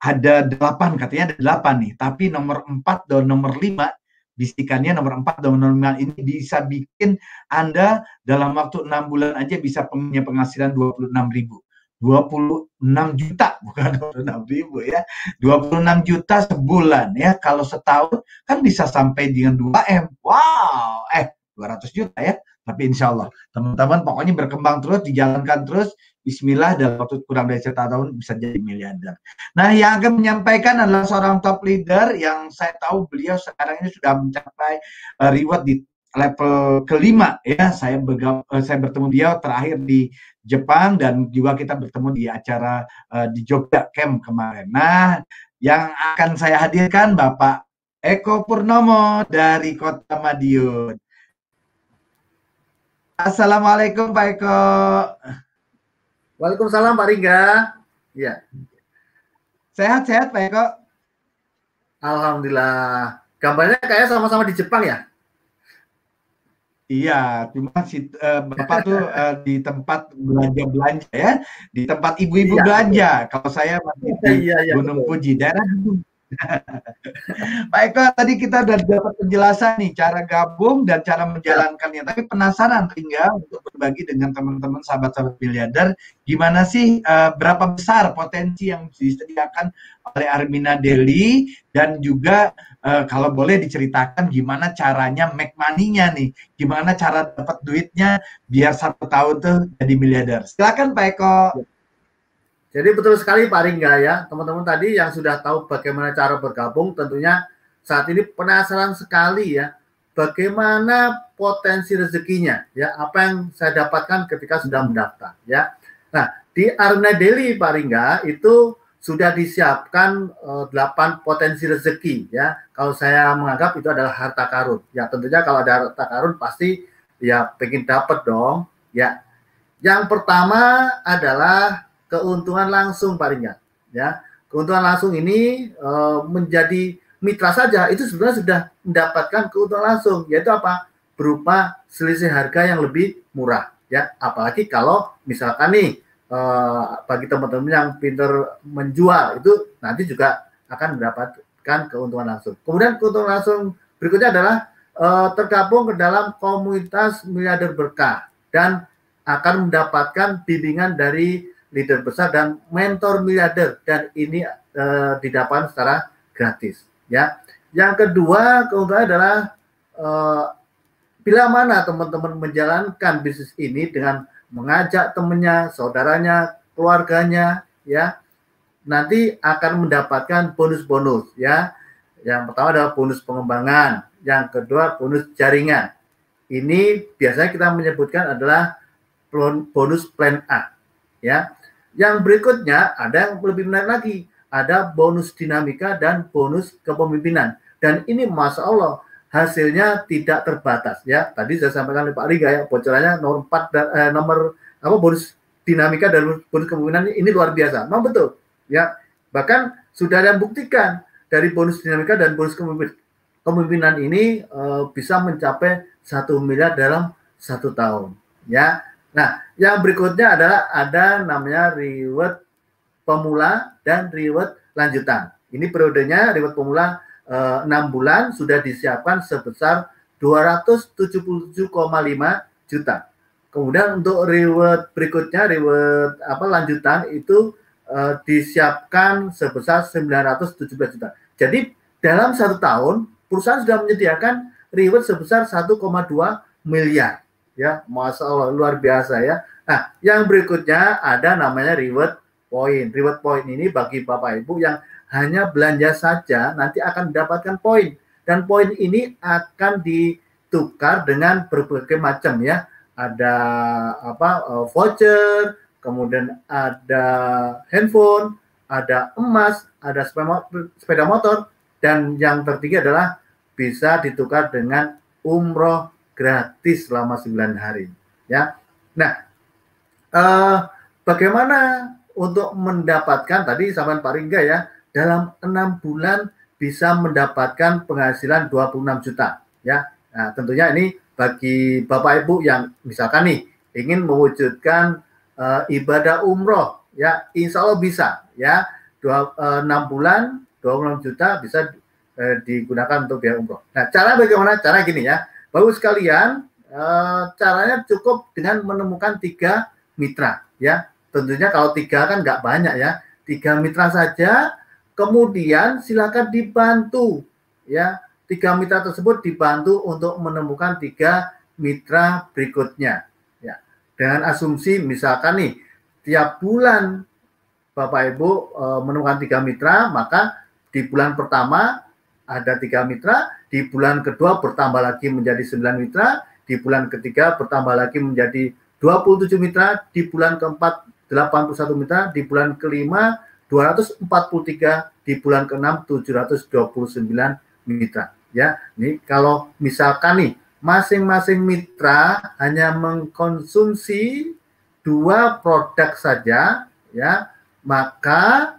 ada delapan katanya ada delapan nih tapi nomor empat dan nomor lima bisikannya nomor empat dan nomor lima ini bisa bikin anda dalam waktu enam bulan aja bisa punya penghasilan dua puluh enam ribu dua puluh enam juta bukan dua puluh enam ribu ya dua puluh enam juta sebulan ya kalau setahun kan bisa sampai dengan 2 m wow eh 200 juta ya. Tapi insya Allah teman-teman pokoknya berkembang terus, dijalankan terus. Bismillah dalam waktu kurang dari satu tahun bisa jadi miliarder. Nah yang akan menyampaikan adalah seorang top leader yang saya tahu beliau sekarang ini sudah mencapai eh, reward di level kelima ya saya bergab, eh, saya bertemu dia terakhir di Jepang dan juga kita bertemu di acara uh, di Jogja Camp kemarin. Nah, yang akan saya hadirkan Bapak Eko Purnomo dari Kota Madiun. Assalamualaikum Pak Eko. Waalaikumsalam Pak Riga. Ya. Sehat-sehat Pak Eko. Alhamdulillah. Gambarnya kayak sama-sama di Jepang ya? Iya, cuma si uh, bapak tuh uh, di tempat belanja belanja ya, di tempat ibu-ibu ya, belanja. Ya. Kalau saya masih di ya, ya, Gunung betul. Fuji, daerah Gunung Pak Eko, tadi kita sudah dapat penjelasan nih cara gabung dan cara menjalankannya. Tapi penasaran tinggal untuk berbagi dengan teman-teman sahabat-sahabat miliarder, gimana sih uh, berapa besar potensi yang disediakan oleh Armina Deli dan juga uh, kalau boleh diceritakan gimana caranya make money-nya nih, gimana cara dapat duitnya biar satu tahun tuh jadi miliarder. Silakan Pak Eko. Ya. Jadi betul sekali Pak Ringga ya, teman-teman tadi yang sudah tahu bagaimana cara bergabung tentunya saat ini penasaran sekali ya bagaimana potensi rezekinya ya apa yang saya dapatkan ketika sudah mendaftar ya. Nah, di Arne Deli Pak Ringga itu sudah disiapkan eh, delapan 8 potensi rezeki ya. Kalau saya menganggap itu adalah harta karun. Ya, tentunya kalau ada harta karun pasti ya pengin dapat dong ya. Yang pertama adalah keuntungan langsung palingan ya keuntungan langsung ini e, menjadi mitra saja itu sebenarnya sudah mendapatkan keuntungan langsung yaitu apa berupa selisih harga yang lebih murah ya apalagi kalau misalkan nih e, bagi teman-teman yang pinter menjual itu nanti juga akan mendapatkan keuntungan langsung kemudian keuntungan langsung berikutnya adalah e, tergabung ke dalam komunitas miliarder berkah dan akan mendapatkan bimbingan dari leader besar dan mentor miliarder dan ini e, didapat secara gratis ya. Yang kedua keuntungan adalah e, bila mana teman-teman menjalankan bisnis ini dengan mengajak temannya, saudaranya, keluarganya ya. Nanti akan mendapatkan bonus-bonus ya. Yang pertama adalah bonus pengembangan, yang kedua bonus jaringan. Ini biasanya kita menyebutkan adalah bonus plan A ya yang berikutnya ada yang lebih menarik lagi, ada bonus dinamika dan bonus kepemimpinan. Dan ini masya Allah hasilnya tidak terbatas ya. Tadi saya sampaikan oleh Pak Riga ya bocorannya nomor 4 dan, eh, nomor apa bonus dinamika dan bonus kepemimpinan ini luar biasa. Memang betul ya. Bahkan sudah ada yang buktikan dari bonus dinamika dan bonus kepemimpinan ini eh, bisa mencapai satu miliar dalam satu tahun ya Nah, yang berikutnya adalah ada namanya reward pemula dan reward lanjutan. Ini periodenya reward pemula eh, enam bulan sudah disiapkan sebesar 277,5 juta. Kemudian untuk reward berikutnya reward apa lanjutan itu eh, disiapkan sebesar 917 juta. Jadi dalam satu tahun perusahaan sudah menyediakan reward sebesar 1,2 miliar ya masa Allah luar biasa ya nah yang berikutnya ada namanya reward point reward point ini bagi bapak ibu yang hanya belanja saja nanti akan mendapatkan poin dan poin ini akan ditukar dengan berbagai macam ya ada apa e, voucher kemudian ada handphone ada emas ada sepeda motor dan yang tertinggi adalah bisa ditukar dengan umroh gratis selama 9 hari ya. Nah, uh, bagaimana untuk mendapatkan tadi sahabat Pak Ringga ya, dalam enam bulan bisa mendapatkan penghasilan 26 juta ya. Nah, tentunya ini bagi Bapak Ibu yang misalkan nih ingin mewujudkan uh, ibadah umroh ya insya Allah bisa ya dua eh, enam bulan 26 juta bisa digunakan untuk biaya umroh. Nah cara bagaimana? Cara gini ya Bagus sekalian, eh, caranya cukup dengan menemukan tiga mitra, ya. Tentunya kalau tiga kan nggak banyak ya, tiga mitra saja. Kemudian silakan dibantu, ya. Tiga mitra tersebut dibantu untuk menemukan tiga mitra berikutnya, ya. Dengan asumsi misalkan nih tiap bulan Bapak Ibu eh, menemukan tiga mitra, maka di bulan pertama ada tiga mitra, di bulan kedua bertambah lagi menjadi 9 mitra, di bulan ketiga bertambah lagi menjadi 27 mitra, di bulan keempat 81 mitra, di bulan kelima 243, di bulan keenam 729 mitra. Ya, ini kalau misalkan nih masing-masing mitra hanya mengkonsumsi dua produk saja, ya, maka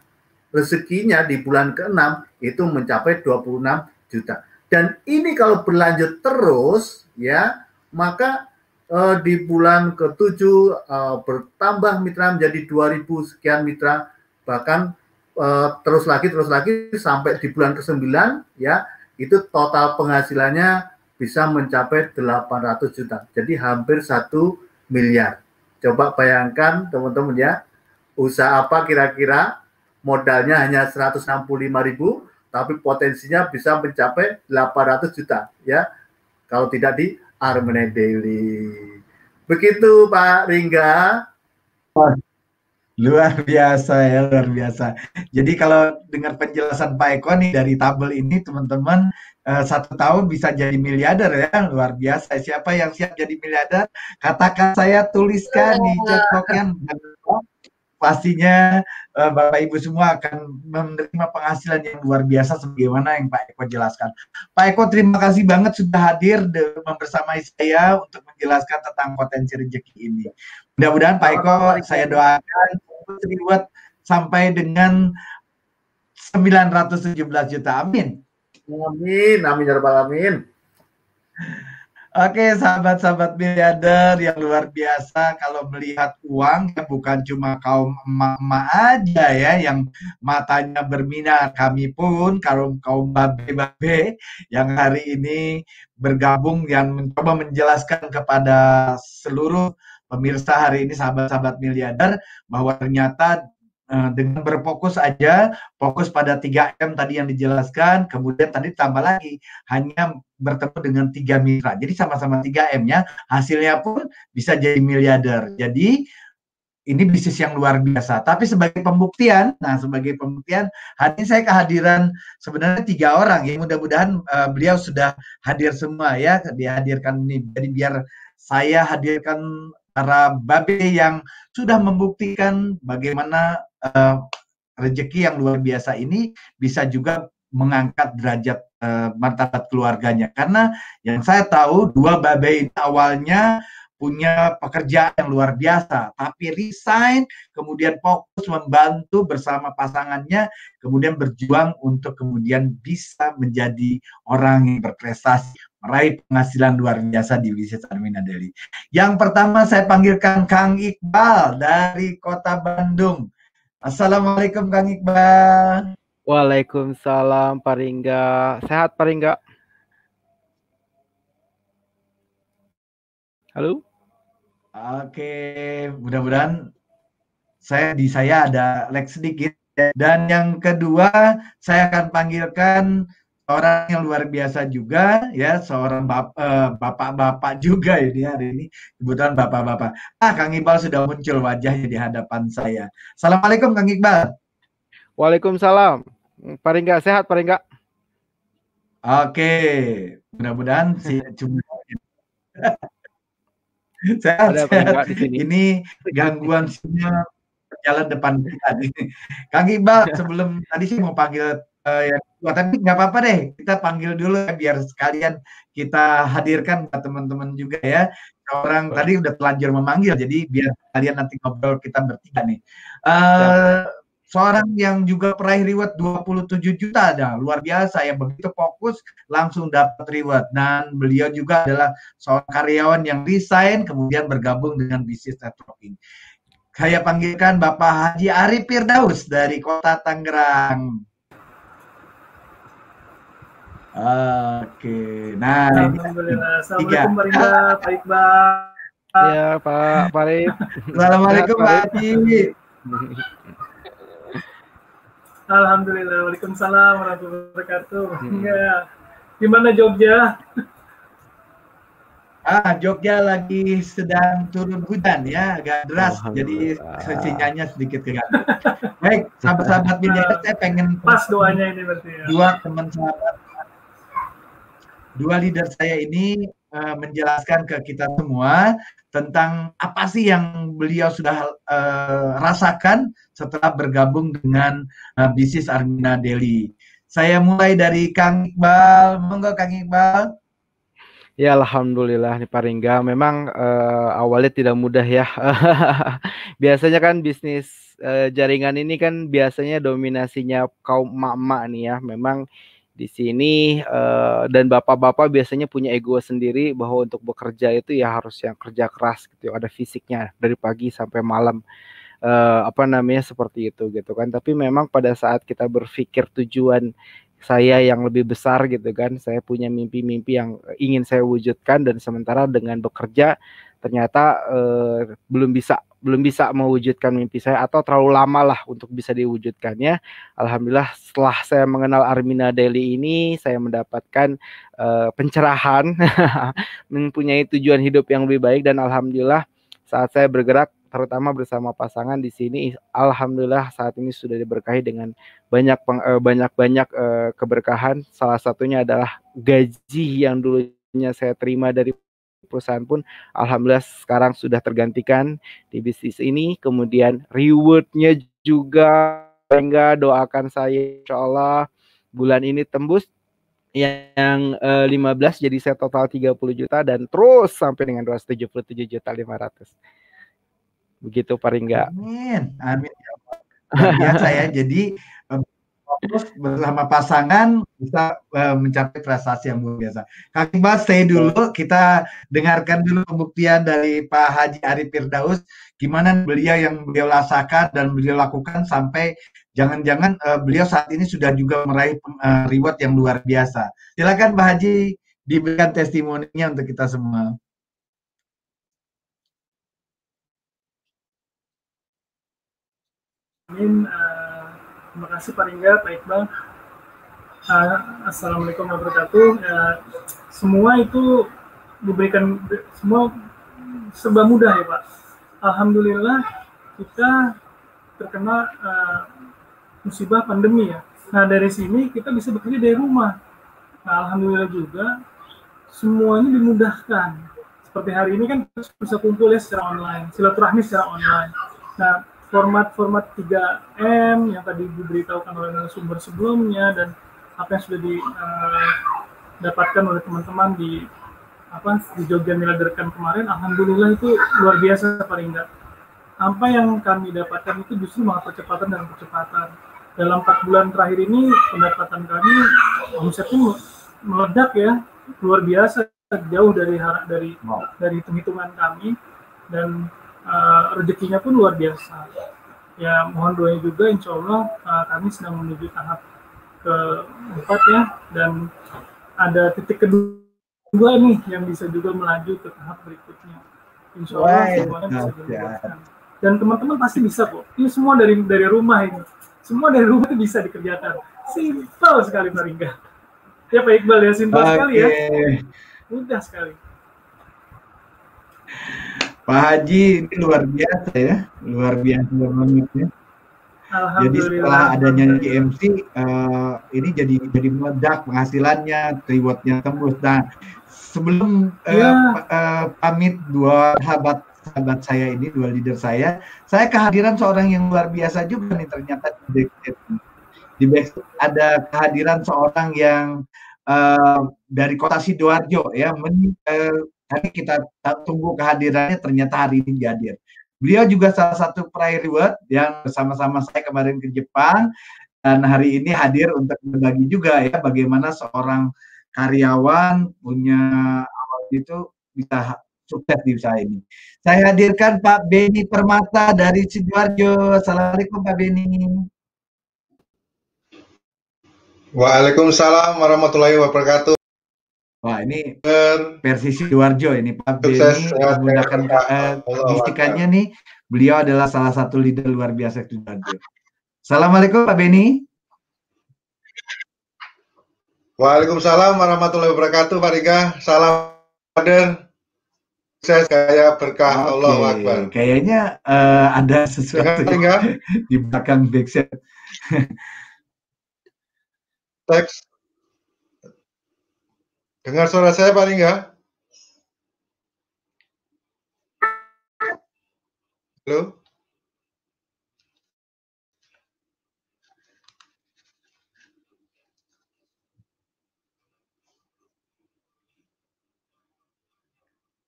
rezekinya di bulan keenam itu mencapai 26 juta. Dan ini kalau berlanjut terus ya, maka uh, di bulan ke-7 uh, eh, bertambah mitra menjadi 2000 sekian mitra bahkan uh, terus lagi terus lagi sampai di bulan ke-9 ya, itu total penghasilannya bisa mencapai 800 juta. Jadi hampir satu miliar. Coba bayangkan teman-teman ya, usaha apa kira-kira modalnya hanya 165 ribu, tapi potensinya bisa mencapai 800 juta ya kalau tidak di Armenia Daily. Begitu Pak Ringga. Wah, luar biasa ya, luar biasa. Jadi kalau dengar penjelasan Pak Eko nih dari tabel ini teman-teman eh, satu tahun bisa jadi miliarder ya, luar biasa. Siapa yang siap jadi miliarder? Katakan saya tuliskan di chat pastinya uh, Bapak Ibu semua akan menerima penghasilan yang luar biasa sebagaimana yang Pak Eko jelaskan. Pak Eko terima kasih banget sudah hadir bersamai saya untuk menjelaskan tentang potensi rezeki ini. Mudah-mudahan Pak Eko saya doakan terlibat sampai dengan 917 juta. Amin. Amin, amin ya rabbal Oke, sahabat-sahabat miliarder yang luar biasa kalau melihat uang ya bukan cuma kaum emak-emak aja ya yang matanya berminat. Kami pun kalau kaum babe-babe yang hari ini bergabung yang mencoba menjelaskan kepada seluruh pemirsa hari ini sahabat-sahabat miliarder bahwa ternyata Eh, dengan berfokus aja fokus pada 3M tadi yang dijelaskan kemudian tadi tambah lagi hanya bertemu dengan tiga mitra jadi sama-sama 3M ya hasilnya pun bisa jadi miliarder jadi ini bisnis yang luar biasa tapi sebagai pembuktian nah sebagai pembuktian hari ini saya kehadiran sebenarnya tiga orang ya mudah-mudahan uh, beliau sudah hadir semua ya dihadirkan ini jadi biar saya hadirkan para babe yang sudah membuktikan bagaimana uh, eh, rezeki yang luar biasa ini bisa juga mengangkat derajat uh, martabat keluarganya karena yang saya tahu dua babe ini awalnya punya pekerjaan yang luar biasa, tapi resign, kemudian fokus membantu bersama pasangannya, kemudian berjuang untuk kemudian bisa menjadi orang yang berprestasi, meraih penghasilan luar biasa di bisnis Armina Deli. Yang pertama saya panggilkan Kang Iqbal dari kota Bandung. Assalamualaikum Kang Iqbal. Waalaikumsalam Paringga. Sehat Paringga? Halo? Oke, mudah-mudahan saya di saya ada lag sedikit dan yang kedua saya akan panggilkan seorang yang luar biasa juga ya seorang eh, bapak-bapak juga ya hari ini kebetulan bapak-bapak ah Kang Iqbal sudah muncul wajahnya di hadapan saya Assalamualaikum Kang Iqbal Waalaikumsalam paling nggak sehat paling nggak Oke mudah-mudahan sih cuma sehat, ini gangguan sinyal jalan depan kita Kang Iqbal iya. sebelum tadi sih mau panggil uh, ya, Tapi nggak apa-apa deh, kita panggil dulu ya, biar sekalian kita hadirkan teman-teman juga ya. Orang Baik. tadi udah telanjur memanggil, jadi biar kalian nanti ngobrol kita bertiga nih. Uh, ya. Seorang yang juga peraih reward 27 juta ada luar biasa yang begitu fokus langsung dapat reward. Dan beliau juga adalah seorang karyawan yang resign kemudian bergabung dengan bisnis networking saya panggilkan Bapak Haji Arif Firdaus dari Kota Tangerang. Oke. Nah, Assalamualaikum Pak Iqbal. Pak Iya, Pak Farid. Assalamualaikum Pak Alhamdulillah. Waalaikumsalam warahmatullahi wabarakatuh. Hmm. Iya. Gimana Jogja? Ah, Jogja lagi sedang turun hujan ya, agak deras. Jadi sinyalnya sedikit kegak. Baik, sahabat-sahabat media, nah, saya pengen pas doanya ini berarti ya. Dua teman sahabat dua leader saya ini uh, menjelaskan ke kita semua tentang apa sih yang beliau sudah uh, rasakan setelah bergabung dengan uh, bisnis Armina Deli. Saya mulai dari Kang Iqbal. Monggo Kang Iqbal. Ya alhamdulillah nih Pak Ringga memang uh, awalnya tidak mudah ya. biasanya kan bisnis uh, jaringan ini kan biasanya dominasinya kaum emak-emak nih ya. Memang di sini eh, dan bapak-bapak biasanya punya ego sendiri bahwa untuk bekerja itu ya harus yang kerja keras gitu ada fisiknya dari pagi sampai malam eh, apa namanya seperti itu gitu kan tapi memang pada saat kita berpikir tujuan saya yang lebih besar gitu kan saya punya mimpi-mimpi yang ingin saya wujudkan dan sementara dengan bekerja ternyata eh, belum bisa belum bisa mewujudkan mimpi saya atau terlalu lama lah untuk bisa diwujudkannya. Alhamdulillah setelah saya mengenal Armina Daily ini saya mendapatkan eh, pencerahan, mempunyai tujuan hidup yang lebih baik dan alhamdulillah saat saya bergerak terutama bersama pasangan di sini alhamdulillah saat ini sudah diberkahi dengan banyak peng, eh, banyak-banyak eh, keberkahan. Salah satunya adalah gaji yang dulunya saya terima dari perusahaan pun alhamdulillah sekarang sudah tergantikan di bisnis ini. Kemudian rewardnya juga sehingga doakan saya insya Allah bulan ini tembus yang uh, eh, 15 jadi saya total 30 juta dan terus sampai dengan 277 juta 500. Begitu paling enggak. Amin. Amin. Ya biasa ya. Jadi fokus bersama pasangan bisa uh, mencapai prestasi yang luar biasa. Kang Iqbal stay dulu, kita dengarkan dulu pembuktian dari Pak Haji Arif Firdaus gimana beliau yang beliau rasakan dan beliau lakukan sampai jangan-jangan uh, beliau saat ini sudah juga meraih uh, reward yang luar biasa. Silakan Pak Haji diberikan testimoninya untuk kita semua. Amin. Uh... Terima kasih Pak Ringga, Pak Iqbal. Uh, ah, Assalamualaikum warahmatullahi wabarakatuh. Uh, semua itu diberikan semua serba mudah ya Pak. Alhamdulillah kita terkena uh, musibah pandemi ya. Nah dari sini kita bisa bekerja dari rumah. Nah, Alhamdulillah juga semuanya dimudahkan. Seperti hari ini kan bisa kumpul ya secara online, silaturahmi secara online. Nah format-format 3M yang tadi diberitahukan oleh sumber sebelumnya dan apa yang sudah didapatkan eh, oleh teman-teman di apa di Jogja Miladerkan kemarin alhamdulillah itu luar biasa paling enggak apa yang kami dapatkan itu justru malah percepatan dan percepatan dalam 4 bulan terakhir ini pendapatan kami omsetnya meledak ya luar biasa jauh dari harap dari dari hitung-hitungan kami dan uh, rezekinya pun luar biasa. Ya mohon doanya juga insya Allah uh, kami sedang menuju tahap keempat ya dan ada titik kedua nih yang bisa juga melaju ke tahap berikutnya. Insya Allah Wah, semuanya bisa dilakukan. Dan teman-teman pasti bisa kok. Ini semua dari dari rumah ini. Semua dari rumah itu bisa dikerjakan. Simpel sekali Maringga. Ya Pak Iqbal ya, simpel okay. sekali ya. Mudah sekali. Pak Haji ini luar biasa ya, luar biasa banget ya. Jadi setelah adanya GMC uh, eh, ini jadi jadi meledak penghasilannya, rewardnya tembus. Nah, sebelum uh, uh, pamit dua sahabat sahabat saya ini, dua leader saya, saya kehadiran seorang yang luar biasa juga nih ternyata di backstage. Di backstage ada kehadiran seorang yang uh, dari kota sidoarjo ya, men, uh, Hari kita tunggu kehadirannya ternyata hari ini hadir. Beliau juga salah satu peraih reward yang bersama-sama saya kemarin ke Jepang dan hari ini hadir untuk berbagi juga ya bagaimana seorang karyawan punya awal itu bisa sukses di usaha ini. Saya hadirkan Pak Beni Permata dari Sidoarjo. Assalamualaikum Pak Beni. Waalaikumsalam warahmatullahi wabarakatuh. Wah ini versi Sidoarjo ini Pak Beni ya, menggunakan bisikannya ya, ya. eh, nih. Beliau adalah salah satu leader luar biasa Sidoarjo. Assalamualaikum Pak Beni. Waalaikumsalam warahmatullahi wabarakatuh Pak Rika. Salam order. saya kayak berkah okay. Allah Akbar. Kayaknya uh, ada sesuatu Rika, di belakang backset. Teks Dengar suara saya paling enggak? Ya. Halo?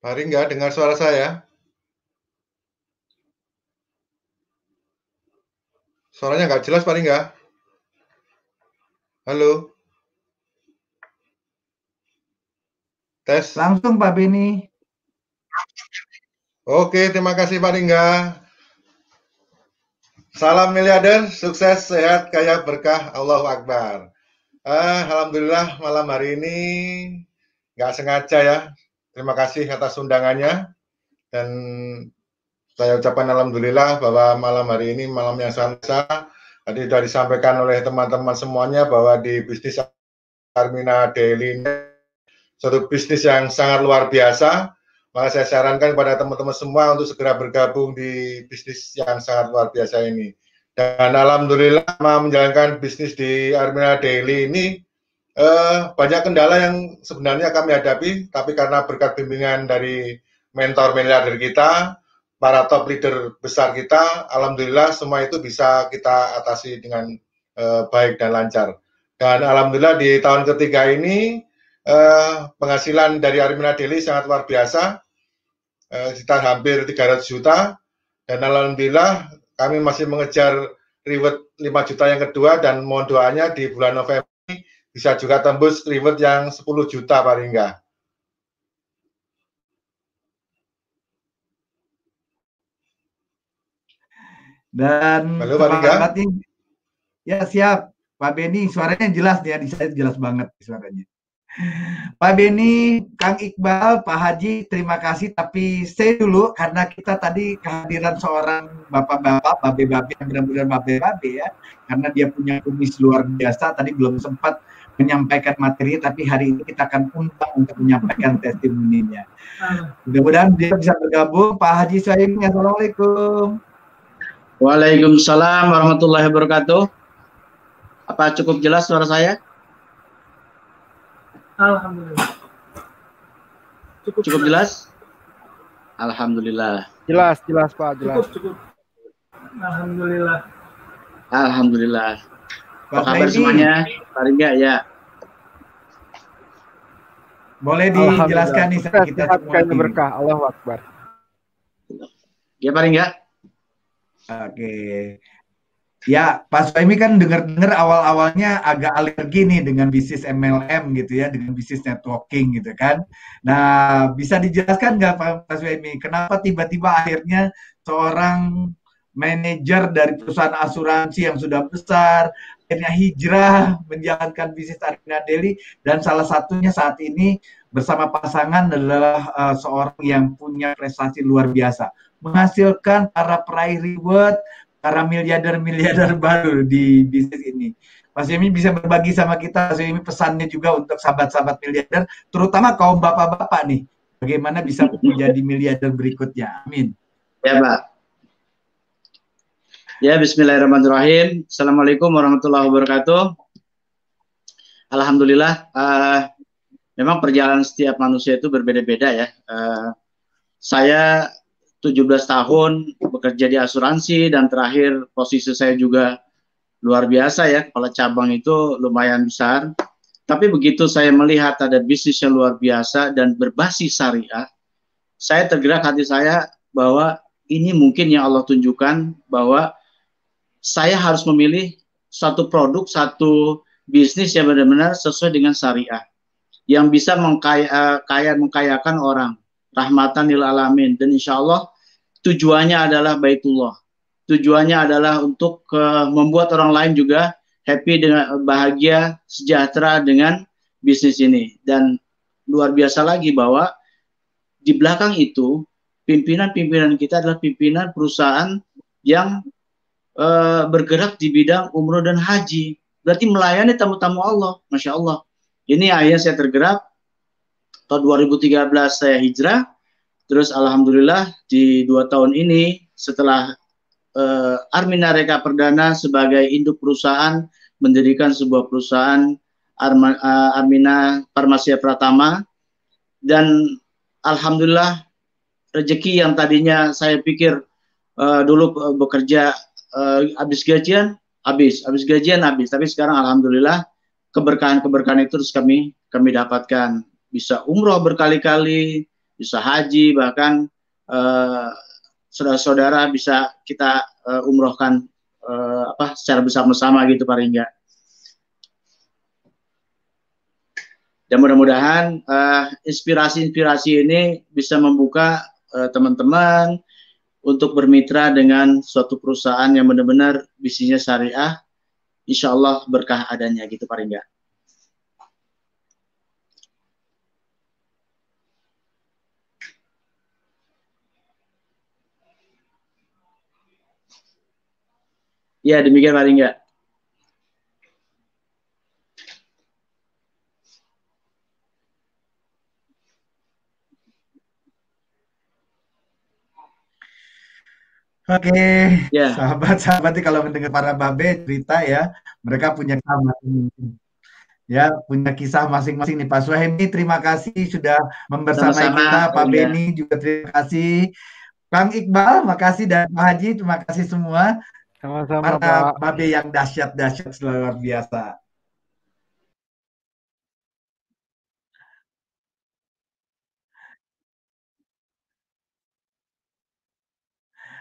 Hari enggak dengar suara saya? Suaranya enggak jelas paling enggak? Halo? Tes. Langsung Pak Beni. Oke, terima kasih Pak Lingga. Salam miliarder, sukses, sehat, kaya, berkah, Allahu Akbar. Uh, Alhamdulillah malam hari ini nggak sengaja ya. Terima kasih atas undangannya dan saya ucapkan alhamdulillah bahwa malam hari ini malam yang santai. Tadi sudah disampaikan oleh teman-teman semuanya bahwa di bisnis Armina Daily suatu bisnis yang sangat luar biasa. Maka saya sarankan kepada teman-teman semua untuk segera bergabung di bisnis yang sangat luar biasa ini. Dan alhamdulillah menjalankan bisnis di Armina Daily ini eh, banyak kendala yang sebenarnya kami hadapi, tapi karena berkat bimbingan dari mentor miliarder kita, para top leader besar kita, alhamdulillah semua itu bisa kita atasi dengan eh, baik dan lancar. Dan alhamdulillah di tahun ketiga ini eh, penghasilan dari Armina Deli sangat luar biasa, eh, sekitar hampir 300 juta, dan alhamdulillah kami masih mengejar reward 5 juta yang kedua, dan mohon doanya di bulan November bisa juga tembus reward yang 10 juta paling enggak. Dan Halo, semangatnya, ya siap. Pak Benny, suaranya jelas ya, di saya jelas banget suaranya. Pak Beni, Kang Iqbal, Pak Haji, terima kasih. Tapi saya dulu karena kita tadi kehadiran seorang bapak-bapak, babe-babe, benar-benar babe-babe ya. Karena dia punya kumis luar biasa, tadi belum sempat menyampaikan materi, tapi hari ini kita akan undang untuk menyampaikan testimoninya. Ah. Mudah-mudahan dia bisa bergabung. Pak Haji ingin Assalamualaikum. Waalaikumsalam warahmatullahi wabarakatuh. Apa cukup jelas suara saya? Alhamdulillah. Cukup, jelas? Alhamdulillah. Jelas, jelas Pak, jelas. Cukup, cukup. Alhamdulillah. Alhamdulillah. Apa Pak kabar semuanya? Pak enggak ya. Boleh dijelaskan nih kita, sehat, semua. berkah, Allah Akbar. Ya paling enggak? Oke. Okay. Ya, Pak Suhaimi kan dengar-dengar awal-awalnya agak alergi nih dengan bisnis MLM gitu ya, dengan bisnis networking gitu kan. Nah, bisa dijelaskan nggak Pak Suhaimi, kenapa tiba-tiba akhirnya seorang manajer dari perusahaan asuransi yang sudah besar, akhirnya hijrah menjalankan bisnis Arena Deli dan salah satunya saat ini bersama pasangan adalah uh, seorang yang punya prestasi luar biasa, menghasilkan para peraih reward, para miliarder-miliarder baru di bisnis ini. Mas Yemi bisa berbagi sama kita, Mas Yemi pesannya juga untuk sahabat-sahabat miliarder, terutama kaum bapak-bapak nih, bagaimana bisa menjadi miliarder berikutnya. Amin. Ya, Pak. Ya, Bismillahirrahmanirrahim. Assalamualaikum warahmatullahi wabarakatuh. Alhamdulillah, uh, memang perjalanan setiap manusia itu berbeda-beda ya. Uh, saya 17 tahun bekerja di asuransi dan terakhir posisi saya juga luar biasa ya kepala cabang itu lumayan besar. Tapi begitu saya melihat ada bisnis yang luar biasa dan berbasis syariah, saya tergerak hati saya bahwa ini mungkin yang Allah tunjukkan bahwa saya harus memilih satu produk, satu bisnis yang benar-benar sesuai dengan syariah yang bisa mengkaya, eh, kaya mengkayakan orang rahmatan lil alamin dan insya Allah tujuannya adalah baitullah. Tujuannya adalah untuk uh, membuat orang lain juga happy dengan bahagia, sejahtera dengan bisnis ini. Dan luar biasa lagi bahwa di belakang itu pimpinan-pimpinan kita adalah pimpinan perusahaan yang uh, bergerak di bidang umroh dan haji. Berarti melayani tamu-tamu Allah, masya Allah. Ini ayat saya tergerak tahun 2013 saya hijrah Terus alhamdulillah di dua tahun ini setelah uh, Armina Reka Perdana sebagai induk perusahaan mendirikan sebuah perusahaan Arma, uh, Armina Farmasia Pratama dan alhamdulillah rezeki yang tadinya saya pikir uh, dulu bekerja uh, habis gajian habis, habis gajian habis, tapi sekarang alhamdulillah keberkahan-keberkahan itu terus kami kami dapatkan bisa umroh berkali-kali, bisa haji, bahkan eh, saudara-saudara bisa kita eh, umrohkan eh, apa secara bersama-sama gitu Pak Ringga. Dan mudah-mudahan inspirasi-inspirasi ini bisa membuka teman-teman untuk bermitra dengan suatu perusahaan yang benar-benar bisnisnya syariah, insya Allah berkah adanya gitu Pak Ringga. Ya, demikian paling enggak. Oke, okay. Ya. yeah. sahabat-sahabat kalau mendengar para babe cerita ya, mereka punya sama ya punya kisah masing-masing nih Pak Suhaimi terima kasih sudah membersamai Sama-sama, kita Pak Beni iya. juga terima kasih Kang Iqbal makasih dan Pak Haji terima kasih semua sama-sama Pak. Babe yang dahsyat-dahsyat luar biasa.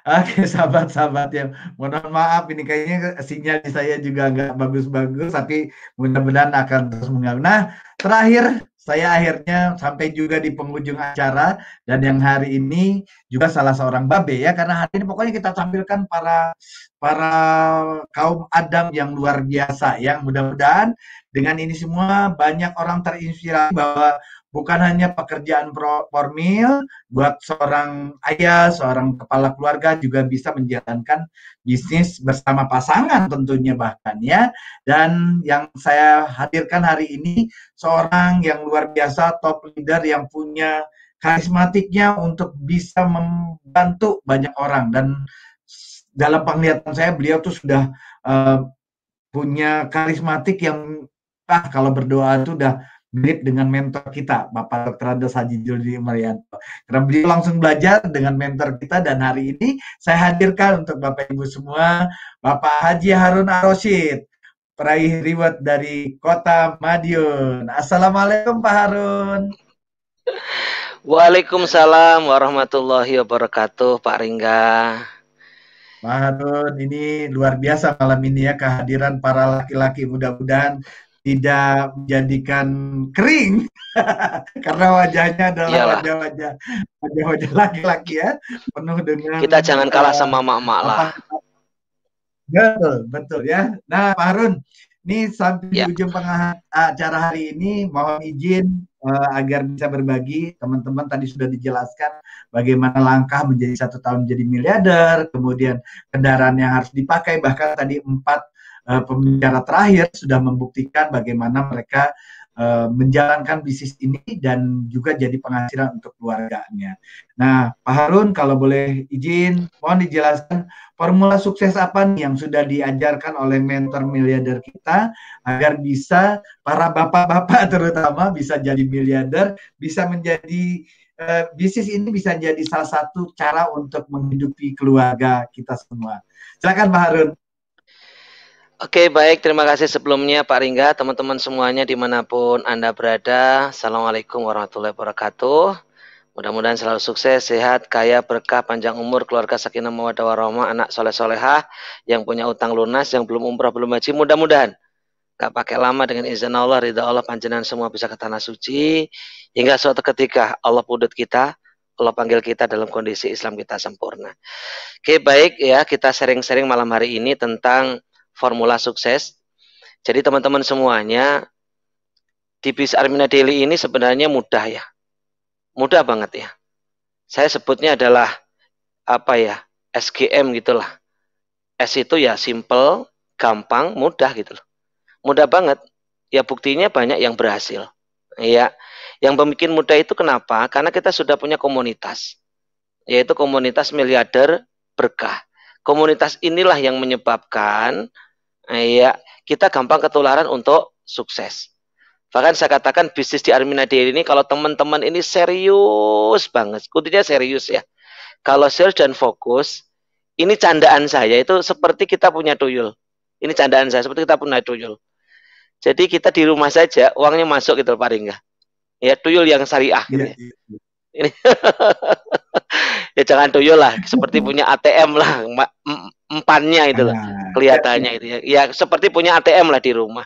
Oke sahabat-sahabat ya, mohon maaf ini kayaknya sinyal di saya juga nggak bagus-bagus, tapi mudah-mudahan akan terus mengalir. Nah, terakhir saya akhirnya sampai juga di penghujung acara dan yang hari ini juga salah seorang babe ya karena hari ini pokoknya kita tampilkan para para kaum Adam yang luar biasa yang mudah-mudahan dengan ini semua banyak orang terinspirasi bahwa bukan hanya pekerjaan formil buat seorang ayah, seorang kepala keluarga juga bisa menjalankan bisnis bersama pasangan tentunya bahkan ya. Dan yang saya hadirkan hari ini seorang yang luar biasa top leader yang punya karismatiknya untuk bisa membantu banyak orang dan dalam penglihatan saya beliau tuh sudah uh, punya karismatik yang ah kalau berdoa itu udah mirip dengan mentor kita, Bapak Dr. Andes Haji Juli Marianto. Karena beliau langsung belajar dengan mentor kita dan hari ini saya hadirkan untuk Bapak Ibu semua, Bapak Haji Harun Arosid, peraih reward dari Kota Madiun. Assalamualaikum Pak Harun. Waalaikumsalam warahmatullahi wabarakatuh Pak Ringga. Pak Harun, ini luar biasa malam ini ya kehadiran para laki-laki mudah-mudahan tidak menjadikan kering karena wajahnya adalah wajah-wajah wajah-wajah laki-laki ya penuh dengan kita jangan kalah sama eh, mak-mak lah betul betul ya nah Pak Harun ini sampai ya. ujung acara hari ini mohon izin uh, agar bisa berbagi teman-teman tadi sudah dijelaskan bagaimana langkah menjadi satu tahun menjadi miliarder kemudian kendaraan yang harus dipakai bahkan tadi empat Eh, pembicara terakhir sudah membuktikan bagaimana mereka eh, menjalankan bisnis ini dan juga jadi penghasilan untuk keluarganya. Nah, Pak Harun kalau boleh izin, mohon dijelaskan formula sukses apa nih yang sudah diajarkan oleh mentor miliarder kita agar bisa para bapak-bapak terutama bisa jadi miliarder, bisa menjadi eh, bisnis ini bisa jadi salah satu cara untuk menghidupi keluarga kita semua. Silakan Pak Harun. Oke, baik. Terima kasih sebelumnya Pak Ringga, teman-teman semuanya dimanapun Anda berada. Assalamualaikum warahmatullahi wabarakatuh. Mudah-mudahan selalu sukses, sehat, kaya, berkah, panjang umur, keluarga sakinah mawaddah warahmah, anak soleh soleha yang punya utang lunas, yang belum umrah, belum haji, mudah-mudahan gak pakai lama dengan izin Allah, ridha Allah, panjenengan semua bisa ke tanah suci, hingga suatu ketika Allah pudut kita, Allah panggil kita dalam kondisi Islam kita sempurna. Oke, baik ya, kita sering-sering malam hari ini tentang formula sukses. Jadi teman-teman semuanya, tipis Armina Daily ini sebenarnya mudah ya. Mudah banget ya. Saya sebutnya adalah apa ya? SGM gitulah. S itu ya simple, gampang, mudah gitu loh. Mudah banget. Ya buktinya banyak yang berhasil. Iya. Yang pemikir mudah itu kenapa? Karena kita sudah punya komunitas. Yaitu komunitas miliarder berkah komunitas inilah yang menyebabkan ya kita gampang ketularan untuk sukses. Bahkan saya katakan bisnis di Armina Dairy ini kalau teman-teman ini serius banget, kuncinya serius ya. Kalau serius dan fokus, ini candaan saya itu seperti kita punya tuyul. Ini candaan saya seperti kita punya tuyul. Jadi kita di rumah saja uangnya masuk gitu paling enggak. Ya tuyul yang syariah gitu. Ya, ya. Ini. ya jangan tuyul lah seperti punya ATM lah empannya itu loh iya. kelihatannya itu ya, ya seperti punya ATM lah di rumah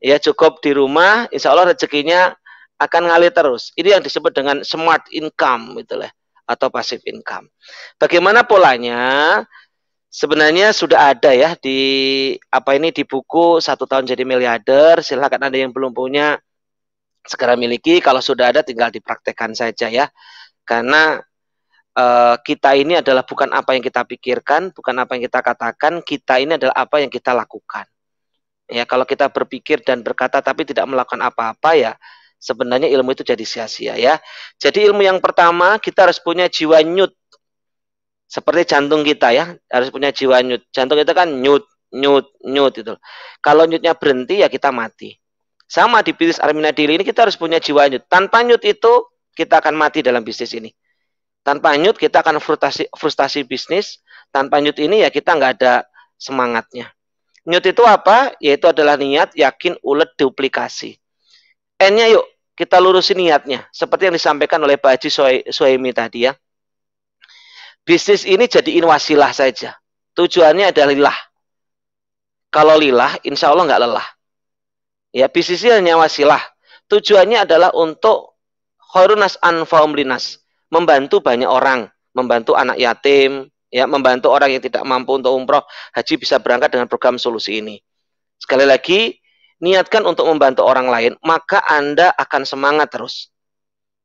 ya cukup di rumah insya Allah rezekinya akan ngalir terus ini yang disebut dengan smart income gitu lah atau passive income bagaimana polanya sebenarnya sudah ada ya di apa ini di buku satu tahun jadi miliarder silahkan ada yang belum punya segera miliki kalau sudah ada tinggal dipraktekkan saja ya karena uh, kita ini adalah bukan apa yang kita pikirkan, bukan apa yang kita katakan, kita ini adalah apa yang kita lakukan. Ya, kalau kita berpikir dan berkata tapi tidak melakukan apa-apa ya, sebenarnya ilmu itu jadi sia-sia ya. Jadi ilmu yang pertama kita harus punya jiwa nyut. Seperti jantung kita ya, harus punya jiwa nyut. Jantung kita kan nyut, nyut, nyut itu. Kalau nyutnya berhenti ya kita mati. Sama di bisnis Armina Dili ini kita harus punya jiwa nyut. Tanpa nyut itu kita akan mati dalam bisnis ini. Tanpa nyut kita akan frustasi, frustasi bisnis. Tanpa nyut ini ya kita nggak ada semangatnya. Nyut itu apa? Yaitu adalah niat, yakin, ulet, duplikasi. N-nya yuk, kita lurusin niatnya. Seperti yang disampaikan oleh Pak Haji Soemi tadi ya. Bisnis ini jadi inwasilah saja. Tujuannya adalah lilah. Kalau lilah, insya Allah nggak lelah. Ya, bisnisnya hanya wasilah. Tujuannya adalah untuk khairunas anfaum linas membantu banyak orang, membantu anak yatim, ya membantu orang yang tidak mampu untuk umroh haji bisa berangkat dengan program solusi ini. Sekali lagi, niatkan untuk membantu orang lain, maka Anda akan semangat terus.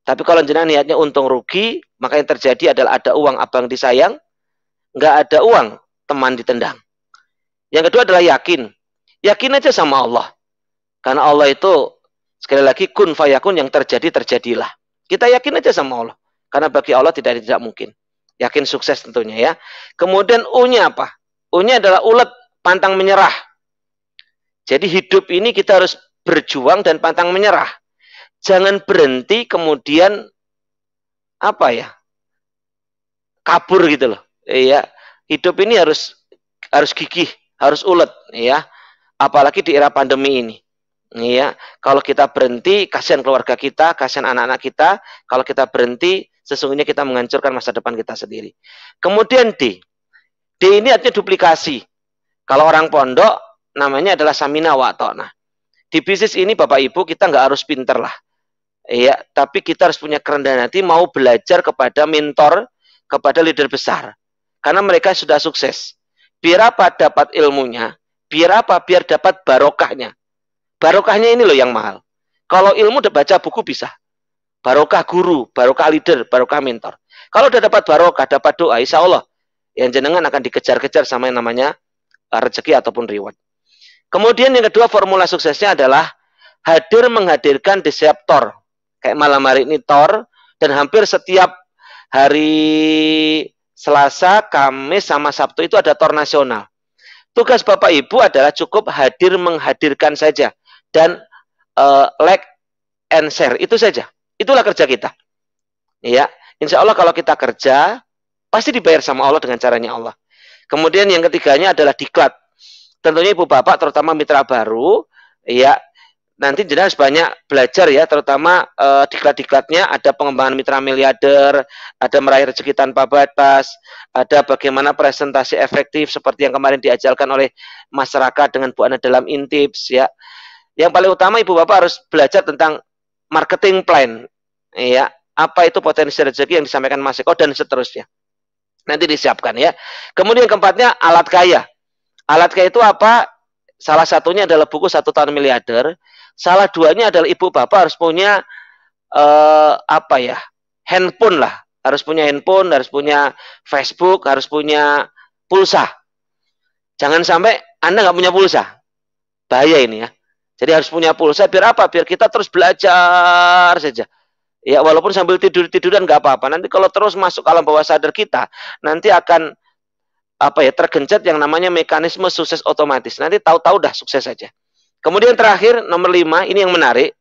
Tapi kalau jenengan niatnya untung rugi, maka yang terjadi adalah ada uang abang disayang, nggak ada uang teman ditendang. Yang kedua adalah yakin. Yakin aja sama Allah. Karena Allah itu sekali lagi kun fayakun yang terjadi terjadilah. Kita yakin aja sama Allah. Karena bagi Allah tidak tidak mungkin. Yakin sukses tentunya ya. Kemudian U-nya apa? U-nya adalah ulet, pantang menyerah. Jadi hidup ini kita harus berjuang dan pantang menyerah. Jangan berhenti kemudian apa ya? kabur gitu loh. Iya, hidup ini harus harus gigih, harus ulet ya. Apalagi di era pandemi ini. Iya, kalau kita berhenti kasihan keluarga kita, kasihan anak-anak kita. Kalau kita berhenti sesungguhnya kita menghancurkan masa depan kita sendiri. Kemudian D. D ini artinya duplikasi. Kalau orang pondok namanya adalah samina watona. Di bisnis ini Bapak Ibu kita nggak harus pinter lah. Iya, tapi kita harus punya kerendahan hati mau belajar kepada mentor, kepada leader besar. Karena mereka sudah sukses. Biar apa dapat ilmunya, biar apa biar dapat barokahnya. Barokahnya ini loh yang mahal. Kalau ilmu udah baca buku bisa, barokah guru, barokah leader, barokah mentor. Kalau udah dapat barokah, dapat doa, insya Allah yang jenengan akan dikejar-kejar sama yang namanya eh, rezeki ataupun reward. Kemudian yang kedua formula suksesnya adalah hadir menghadirkan di setiap Kayak malam hari ini tor dan hampir setiap hari Selasa, Kamis, sama Sabtu itu ada tor nasional. Tugas Bapak Ibu adalah cukup hadir menghadirkan saja dan uh, like and share itu saja. Itulah kerja kita. Ya, insya Allah kalau kita kerja pasti dibayar sama Allah dengan caranya Allah. Kemudian yang ketiganya adalah diklat. Tentunya ibu bapak terutama mitra baru ya nanti jelas banyak belajar ya terutama uh, diklat-diklatnya ada pengembangan mitra miliarder, ada meraih rezeki tanpa batas, ada bagaimana presentasi efektif seperti yang kemarin diajarkan oleh masyarakat dengan Bu Ana dalam Intips ya. Yang paling utama ibu bapak harus belajar tentang marketing plan, ya apa itu potensi rezeki yang disampaikan Mas Eko dan seterusnya. Nanti disiapkan ya. Kemudian keempatnya alat kaya. Alat kaya itu apa? Salah satunya adalah buku satu tahun miliarder. Salah duanya adalah ibu bapak harus punya eh, apa ya handphone lah. Harus punya handphone, harus punya Facebook, harus punya pulsa. Jangan sampai Anda nggak punya pulsa. Bahaya ini ya. Jadi harus punya pulsa biar apa? Biar kita terus belajar saja. Ya walaupun sambil tidur-tiduran nggak apa-apa. Nanti kalau terus masuk alam bawah sadar kita, nanti akan apa ya tergencet yang namanya mekanisme sukses otomatis. Nanti tahu-tahu dah sukses saja. Kemudian terakhir nomor lima ini yang menarik.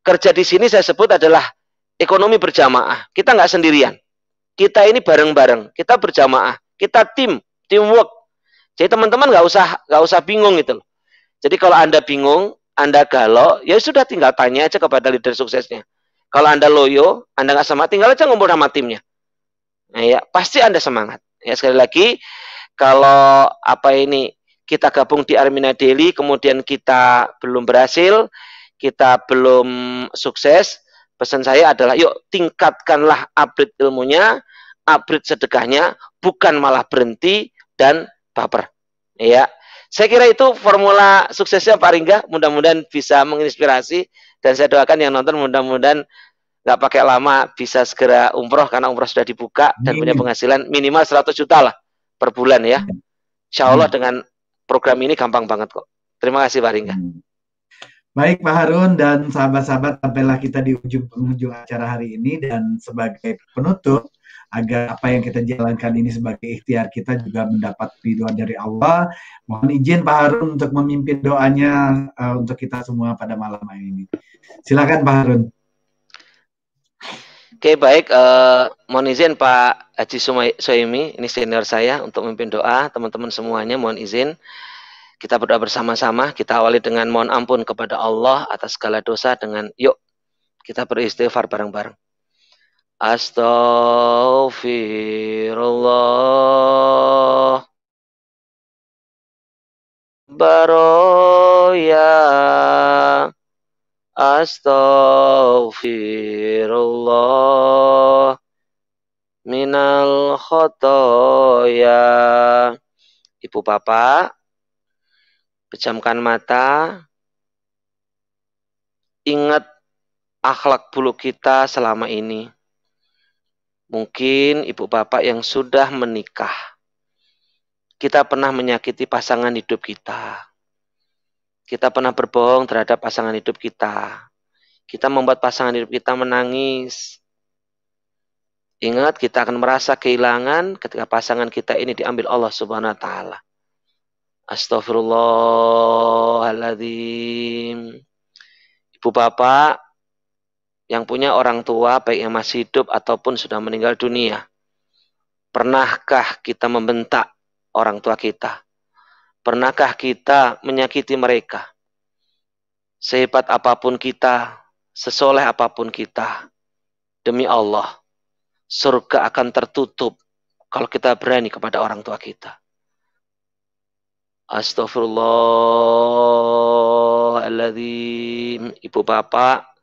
Kerja di sini saya sebut adalah ekonomi berjamaah. Kita nggak sendirian. Kita ini bareng-bareng. Kita berjamaah. Kita tim, teamwork. Jadi teman-teman nggak usah nggak usah bingung gitu Jadi kalau anda bingung, anda galau, ya sudah tinggal tanya aja kepada leader suksesnya. Kalau Anda loyo, Anda nggak semangat, tinggal aja ngumpul sama timnya. Nah, ya, pasti Anda semangat. Ya sekali lagi, kalau apa ini kita gabung di Armina Daily, kemudian kita belum berhasil, kita belum sukses, pesan saya adalah yuk tingkatkanlah upgrade ilmunya, upgrade sedekahnya, bukan malah berhenti dan baper. Ya, saya kira itu formula suksesnya Pak Ringga. Mudah-mudahan bisa menginspirasi dan saya doakan yang nonton mudah-mudahan nggak pakai lama bisa segera umroh karena umroh sudah dibuka dan punya penghasilan minimal 100 juta lah per bulan ya. Insya Allah dengan program ini gampang banget kok. Terima kasih Pak Ringga. Baik Pak Harun dan sahabat-sahabat, sampailah kita di ujung penghujung acara hari ini dan sebagai penutup agar apa yang kita jalankan ini sebagai ikhtiar kita juga mendapat ridho dari Allah. Mohon izin Pak Harun untuk memimpin doanya uh, untuk kita semua pada malam hari ini. Silakan Pak Harun. Oke baik, uh, mohon izin Pak Haji Soemi, ini senior saya untuk memimpin doa, teman-teman semuanya mohon izin. Kita berdoa bersama-sama, kita awali dengan mohon ampun kepada Allah atas segala dosa dengan yuk kita beristighfar bareng-bareng. Astaghfirullah Baroya Astaghfirullah Minal khotoya Ibu bapak Pejamkan mata Ingat akhlak bulu kita selama ini Mungkin ibu bapak yang sudah menikah, kita pernah menyakiti pasangan hidup kita. Kita pernah berbohong terhadap pasangan hidup kita. Kita membuat pasangan hidup kita menangis. Ingat, kita akan merasa kehilangan ketika pasangan kita ini diambil Allah Subhanahu wa taala. Astagfirullahaladzim. Ibu bapak, yang punya orang tua baik yang masih hidup ataupun sudah meninggal dunia. Pernahkah kita membentak orang tua kita? Pernahkah kita menyakiti mereka? Sehebat apapun kita, sesoleh apapun kita, demi Allah, surga akan tertutup kalau kita berani kepada orang tua kita. Astagfirullahaladzim. Ibu bapak,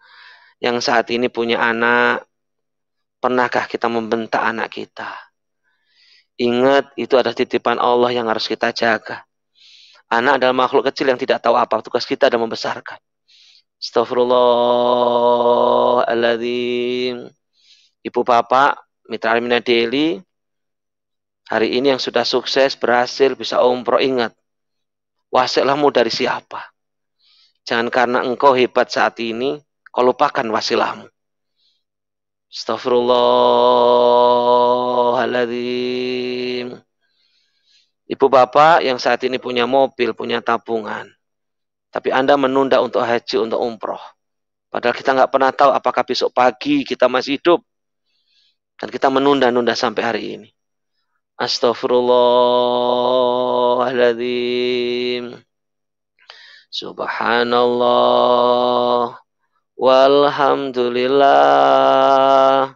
yang saat ini punya anak, pernahkah kita membentak anak kita? Ingat, itu adalah titipan Allah yang harus kita jaga. Anak adalah makhluk kecil yang tidak tahu apa. Tugas kita adalah membesarkan. Astagfirullahaladzim. Ibu bapak, mitra Almina Deli, hari ini yang sudah sukses, berhasil, bisa umroh, ingat. Wasiklahmu dari siapa? Jangan karena engkau hebat saat ini, Kau lupakan wasilahmu. Astagfirullahaladzim. Ibu bapak yang saat ini punya mobil, punya tabungan. Tapi Anda menunda untuk haji, untuk umroh. Padahal kita nggak pernah tahu apakah besok pagi kita masih hidup. Dan kita menunda-nunda sampai hari ini. Astagfirullahaladzim. Subhanallah. Walhamdulillah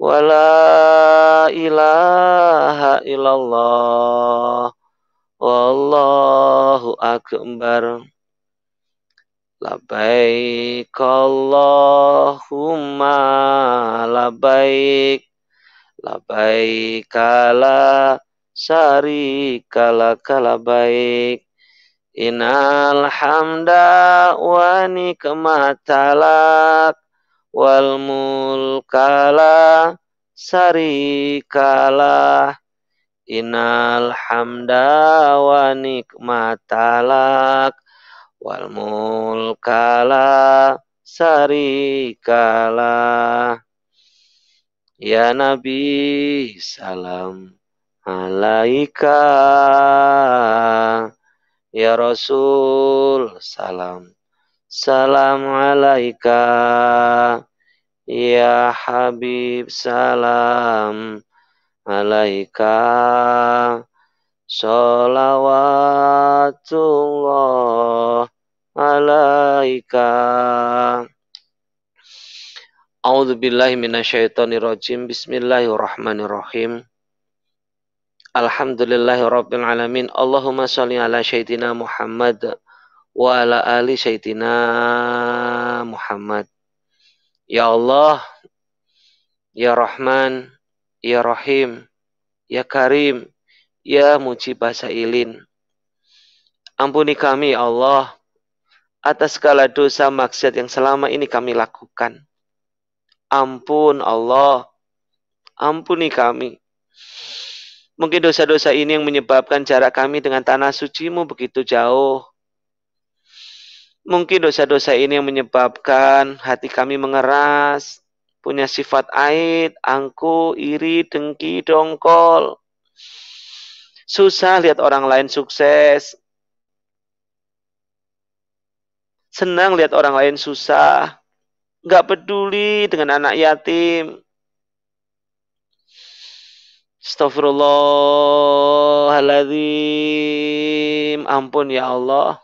Wala ilaha illallah Wallahu akbar Labaik Allahumma labaik Labaik ala syarika Innal hamda wa nikmatalak wal mulkala sarikalah Innal hamda wa nikmatalak wal mulkala sarikalah Ya Nabi salam alaika Ya Rasul, salam. Salam alaika. Ya Habib, salam alaika. Salawatullah alaika. A'udzu billahi Bismillahirrahmanirrahim. Alhamdulillahi Rabbil Alamin. Allahumma salli ala Sayyidina Muhammad wa ala ali Sayyidina Muhammad. Ya Allah, Ya Rahman, Ya Rahim, Ya Karim, Ya Mujibah Sa'ilin. Ampuni kami, ya Allah, atas segala dosa maksiat yang selama ini kami lakukan. Ampun, Allah. Ampuni kami Mungkin dosa-dosa ini yang menyebabkan jarak kami dengan tanah sucimu begitu jauh. Mungkin dosa-dosa ini yang menyebabkan hati kami mengeras, punya sifat aid, angku, iri, dengki, dongkol. Susah lihat orang lain sukses, senang lihat orang lain susah, nggak peduli dengan anak yatim, Astagfirullahaladzim. Ampun ya Allah.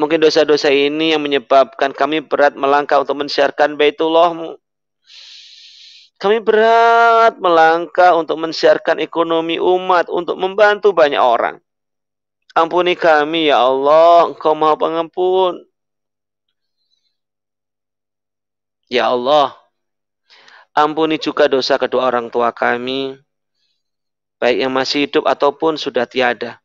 Mungkin dosa-dosa ini yang menyebabkan kami berat melangkah untuk mensiarkan baitullahmu. Kami berat melangkah untuk mensiarkan ekonomi umat, untuk membantu banyak orang. Ampuni kami ya Allah, Engkau Maha Pengampun. Ya Allah, Ampuni juga dosa kedua orang tua kami, baik yang masih hidup ataupun sudah tiada.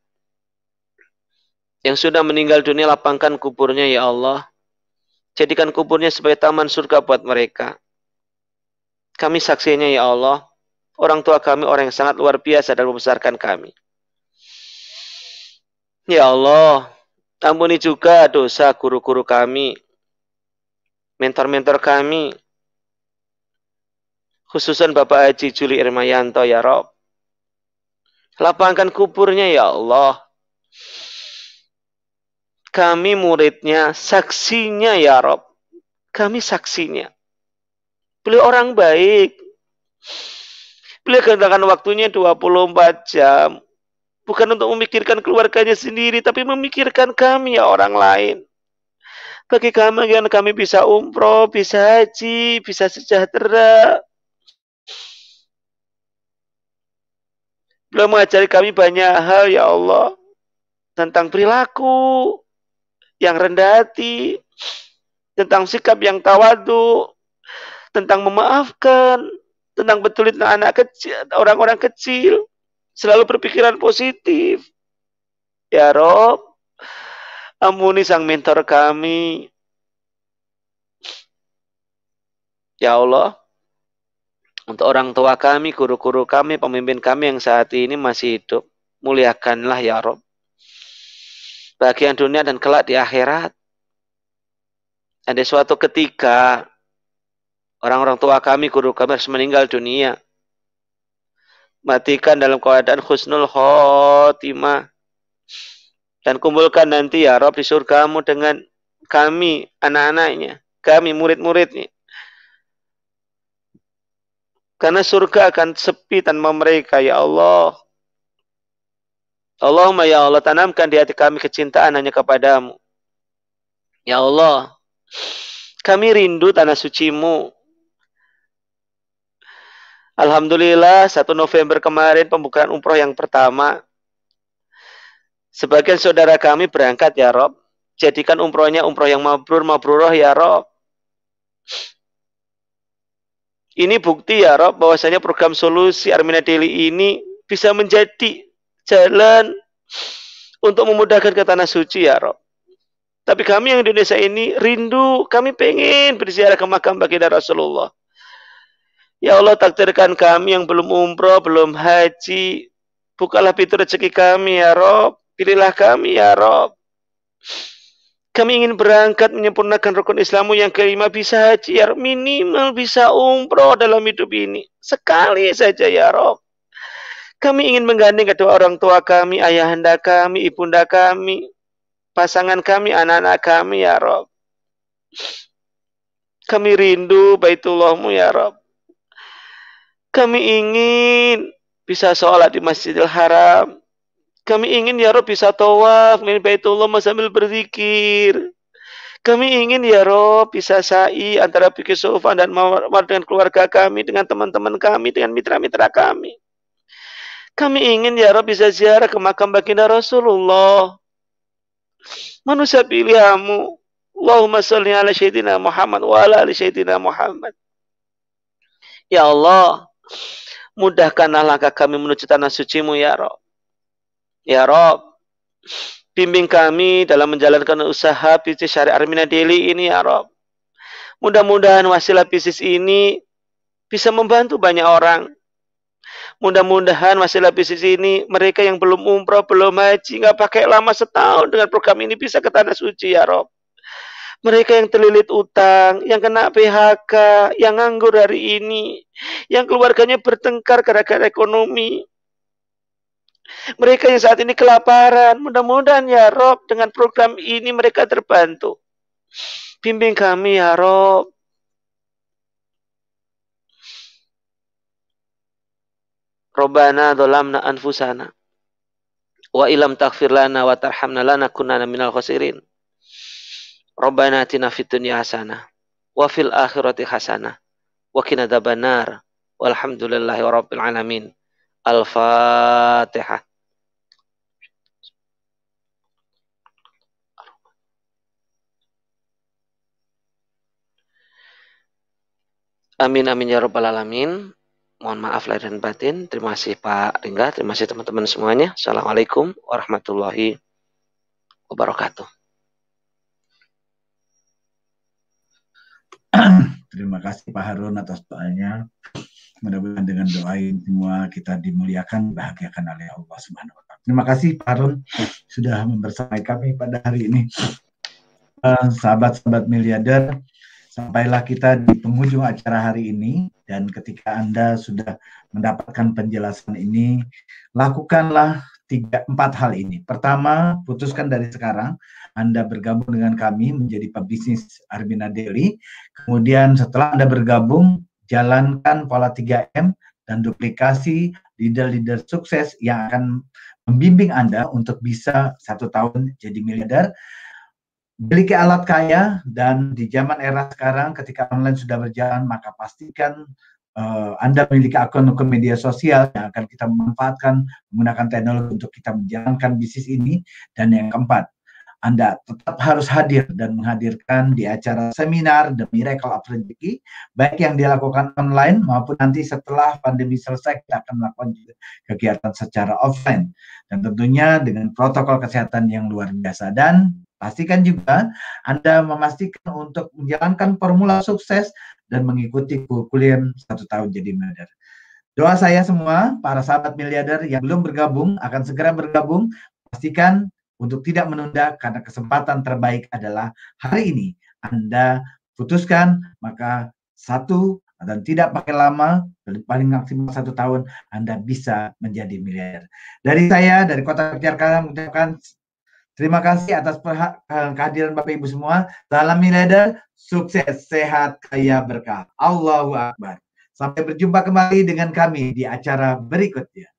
Yang sudah meninggal dunia lapangkan kuburnya ya Allah. Jadikan kuburnya sebagai taman surga buat mereka. Kami saksinya ya Allah, orang tua kami orang yang sangat luar biasa dan membesarkan kami. Ya Allah, ampuni juga dosa guru-guru kami, mentor-mentor kami, Khususan Bapak Haji Juli Irmayanto ya Rob. Lapangkan kuburnya ya Allah. Kami muridnya, saksinya ya Rob. Kami saksinya. Beliau orang baik. Beliau gunakan waktunya 24 jam. Bukan untuk memikirkan keluarganya sendiri, tapi memikirkan kami ya orang lain. Bagi kami, kami bisa umroh, bisa haji, bisa sejahtera, Beliau mengajari kami banyak hal ya Allah tentang perilaku yang rendah hati, tentang sikap yang tawadu, tentang memaafkan, tentang betulin anak kecil, orang-orang kecil, selalu berpikiran positif. Ya Rob, ampuni sang mentor kami. Ya Allah, untuk orang tua kami, guru-guru kami, pemimpin kami yang saat ini masih hidup. Muliakanlah ya Rob. Bagian dunia dan kelak di akhirat. Ada suatu ketika orang-orang tua kami, guru kami harus meninggal dunia. Matikan dalam keadaan khusnul khotimah. Dan kumpulkan nanti ya Rob di surgamu dengan kami anak-anaknya, kami murid-muridnya. Karena surga akan sepi tanpa mereka, ya Allah. Allahumma ya Allah, tanamkan di hati kami kecintaan hanya kepadamu. Ya Allah, kami rindu tanah sucimu. Alhamdulillah, 1 November kemarin pembukaan umroh yang pertama. Sebagian saudara kami berangkat ya Rob. Jadikan umrohnya umroh yang mabrur, mabruroh ya Rob. Ini bukti ya Rob bahwasanya program solusi Armenia Daily ini bisa menjadi jalan untuk memudahkan ke tanah suci ya Rob. Tapi kami yang di Indonesia ini rindu, kami pengen berziarah ke makam baginda Rasulullah. Ya Allah takdirkan kami yang belum umroh, belum haji. Bukalah pintu rezeki kami ya Rob. Pilihlah kami ya Rob kami ingin berangkat menyempurnakan rukun Islammu yang kelima bisa haji ya minimal bisa umroh dalam hidup ini sekali saja ya Rob kami ingin menggandeng kedua orang tua kami ayahanda kami ibunda kami pasangan kami anak-anak kami ya Rob kami rindu baitullahmu ya Rob kami ingin bisa sholat di Masjidil Haram kami ingin ya Rob bisa tawaf min Baitullah sambil berzikir. Kami ingin ya Rob bisa sa'i antara pikir sofa dan mawar dengan keluarga kami, dengan teman-teman kami, dengan mitra-mitra kami. Kami ingin ya Rob bisa ziarah ke makam baginda Rasulullah. Manusia pilihamu. Allahumma salli ala Sayyidina Muhammad wa ala ali Sayyidina Muhammad. Ya Allah, mudahkanlah langkah kami menuju tanah sucimu ya Rob. Ya Rob, bimbing kami dalam menjalankan usaha bisnis syariah Armina Deli ini ya Rob. Mudah-mudahan wasilah bisnis ini bisa membantu banyak orang. Mudah-mudahan wasilah bisnis ini mereka yang belum umroh, belum haji, nggak pakai lama setahun dengan program ini bisa ke tanah suci ya Rob. Mereka yang terlilit utang, yang kena PHK, yang nganggur hari ini, yang keluarganya bertengkar gara-gara ekonomi, mereka yang saat ini kelaparan, mudah-mudahan ya Rob dengan program ini mereka terbantu. Bimbing kami ya Rob. Robana dolamna anfusana. Wa ilam takfir lana wa tarhamna lana kunana minal khusirin. Robana atina fid hasana. wa fil akhirati hasana. wa kinadabanar. Walhamdulillahi wa rabbil alamin. Al-Fatihah. Amin amin ya robbal alamin. Mohon maaf lahir dan batin. Terima kasih Pak Ringga, terima kasih teman-teman semuanya. Assalamualaikum warahmatullahi wabarakatuh. Terima kasih Pak Harun atas doanya. Mudah-mudahan dengan doain semua kita dimuliakan, bahagiakan oleh Allah Subhanahu wa taala. Terima kasih Pak Harun sudah membersamai kami pada hari ini. Eh, sahabat-sahabat uh, miliarder, sampailah kita di penghujung acara hari ini dan ketika Anda sudah mendapatkan penjelasan ini, lakukanlah tiga empat hal ini. Pertama, putuskan dari sekarang Anda bergabung dengan kami menjadi pebisnis Arbina Daily. Kemudian setelah Anda bergabung, jalankan pola 3M dan duplikasi leader-leader sukses yang akan membimbing Anda untuk bisa satu tahun jadi miliarder. beli alat kaya dan di zaman era sekarang ketika online sudah berjalan maka pastikan uh, Anda memiliki akun ke media sosial yang akan kita manfaatkan menggunakan teknologi untuk kita menjalankan bisnis ini dan yang keempat anda tetap harus hadir dan menghadirkan di acara seminar The Miracle of Rezeki, baik yang dilakukan online maupun nanti setelah pandemi selesai kita akan melakukan kegiatan secara offline. Dan tentunya dengan protokol kesehatan yang luar biasa. Dan pastikan juga Anda memastikan untuk menjalankan formula sukses dan mengikuti kuliah satu tahun jadi miliarder. Doa saya semua, para sahabat miliarder yang belum bergabung akan segera bergabung. Pastikan untuk tidak menunda karena kesempatan terbaik adalah hari ini. Anda putuskan, maka satu dan tidak pakai lama, paling maksimal satu tahun, Anda bisa menjadi miliarder. Dari saya, dari Kota Jakarta mengucapkan terima kasih atas eh, kehadiran Bapak Ibu semua. Salam miliarder, sukses, sehat, kaya, berkah. Allahu Akbar. Sampai berjumpa kembali dengan kami di acara berikutnya.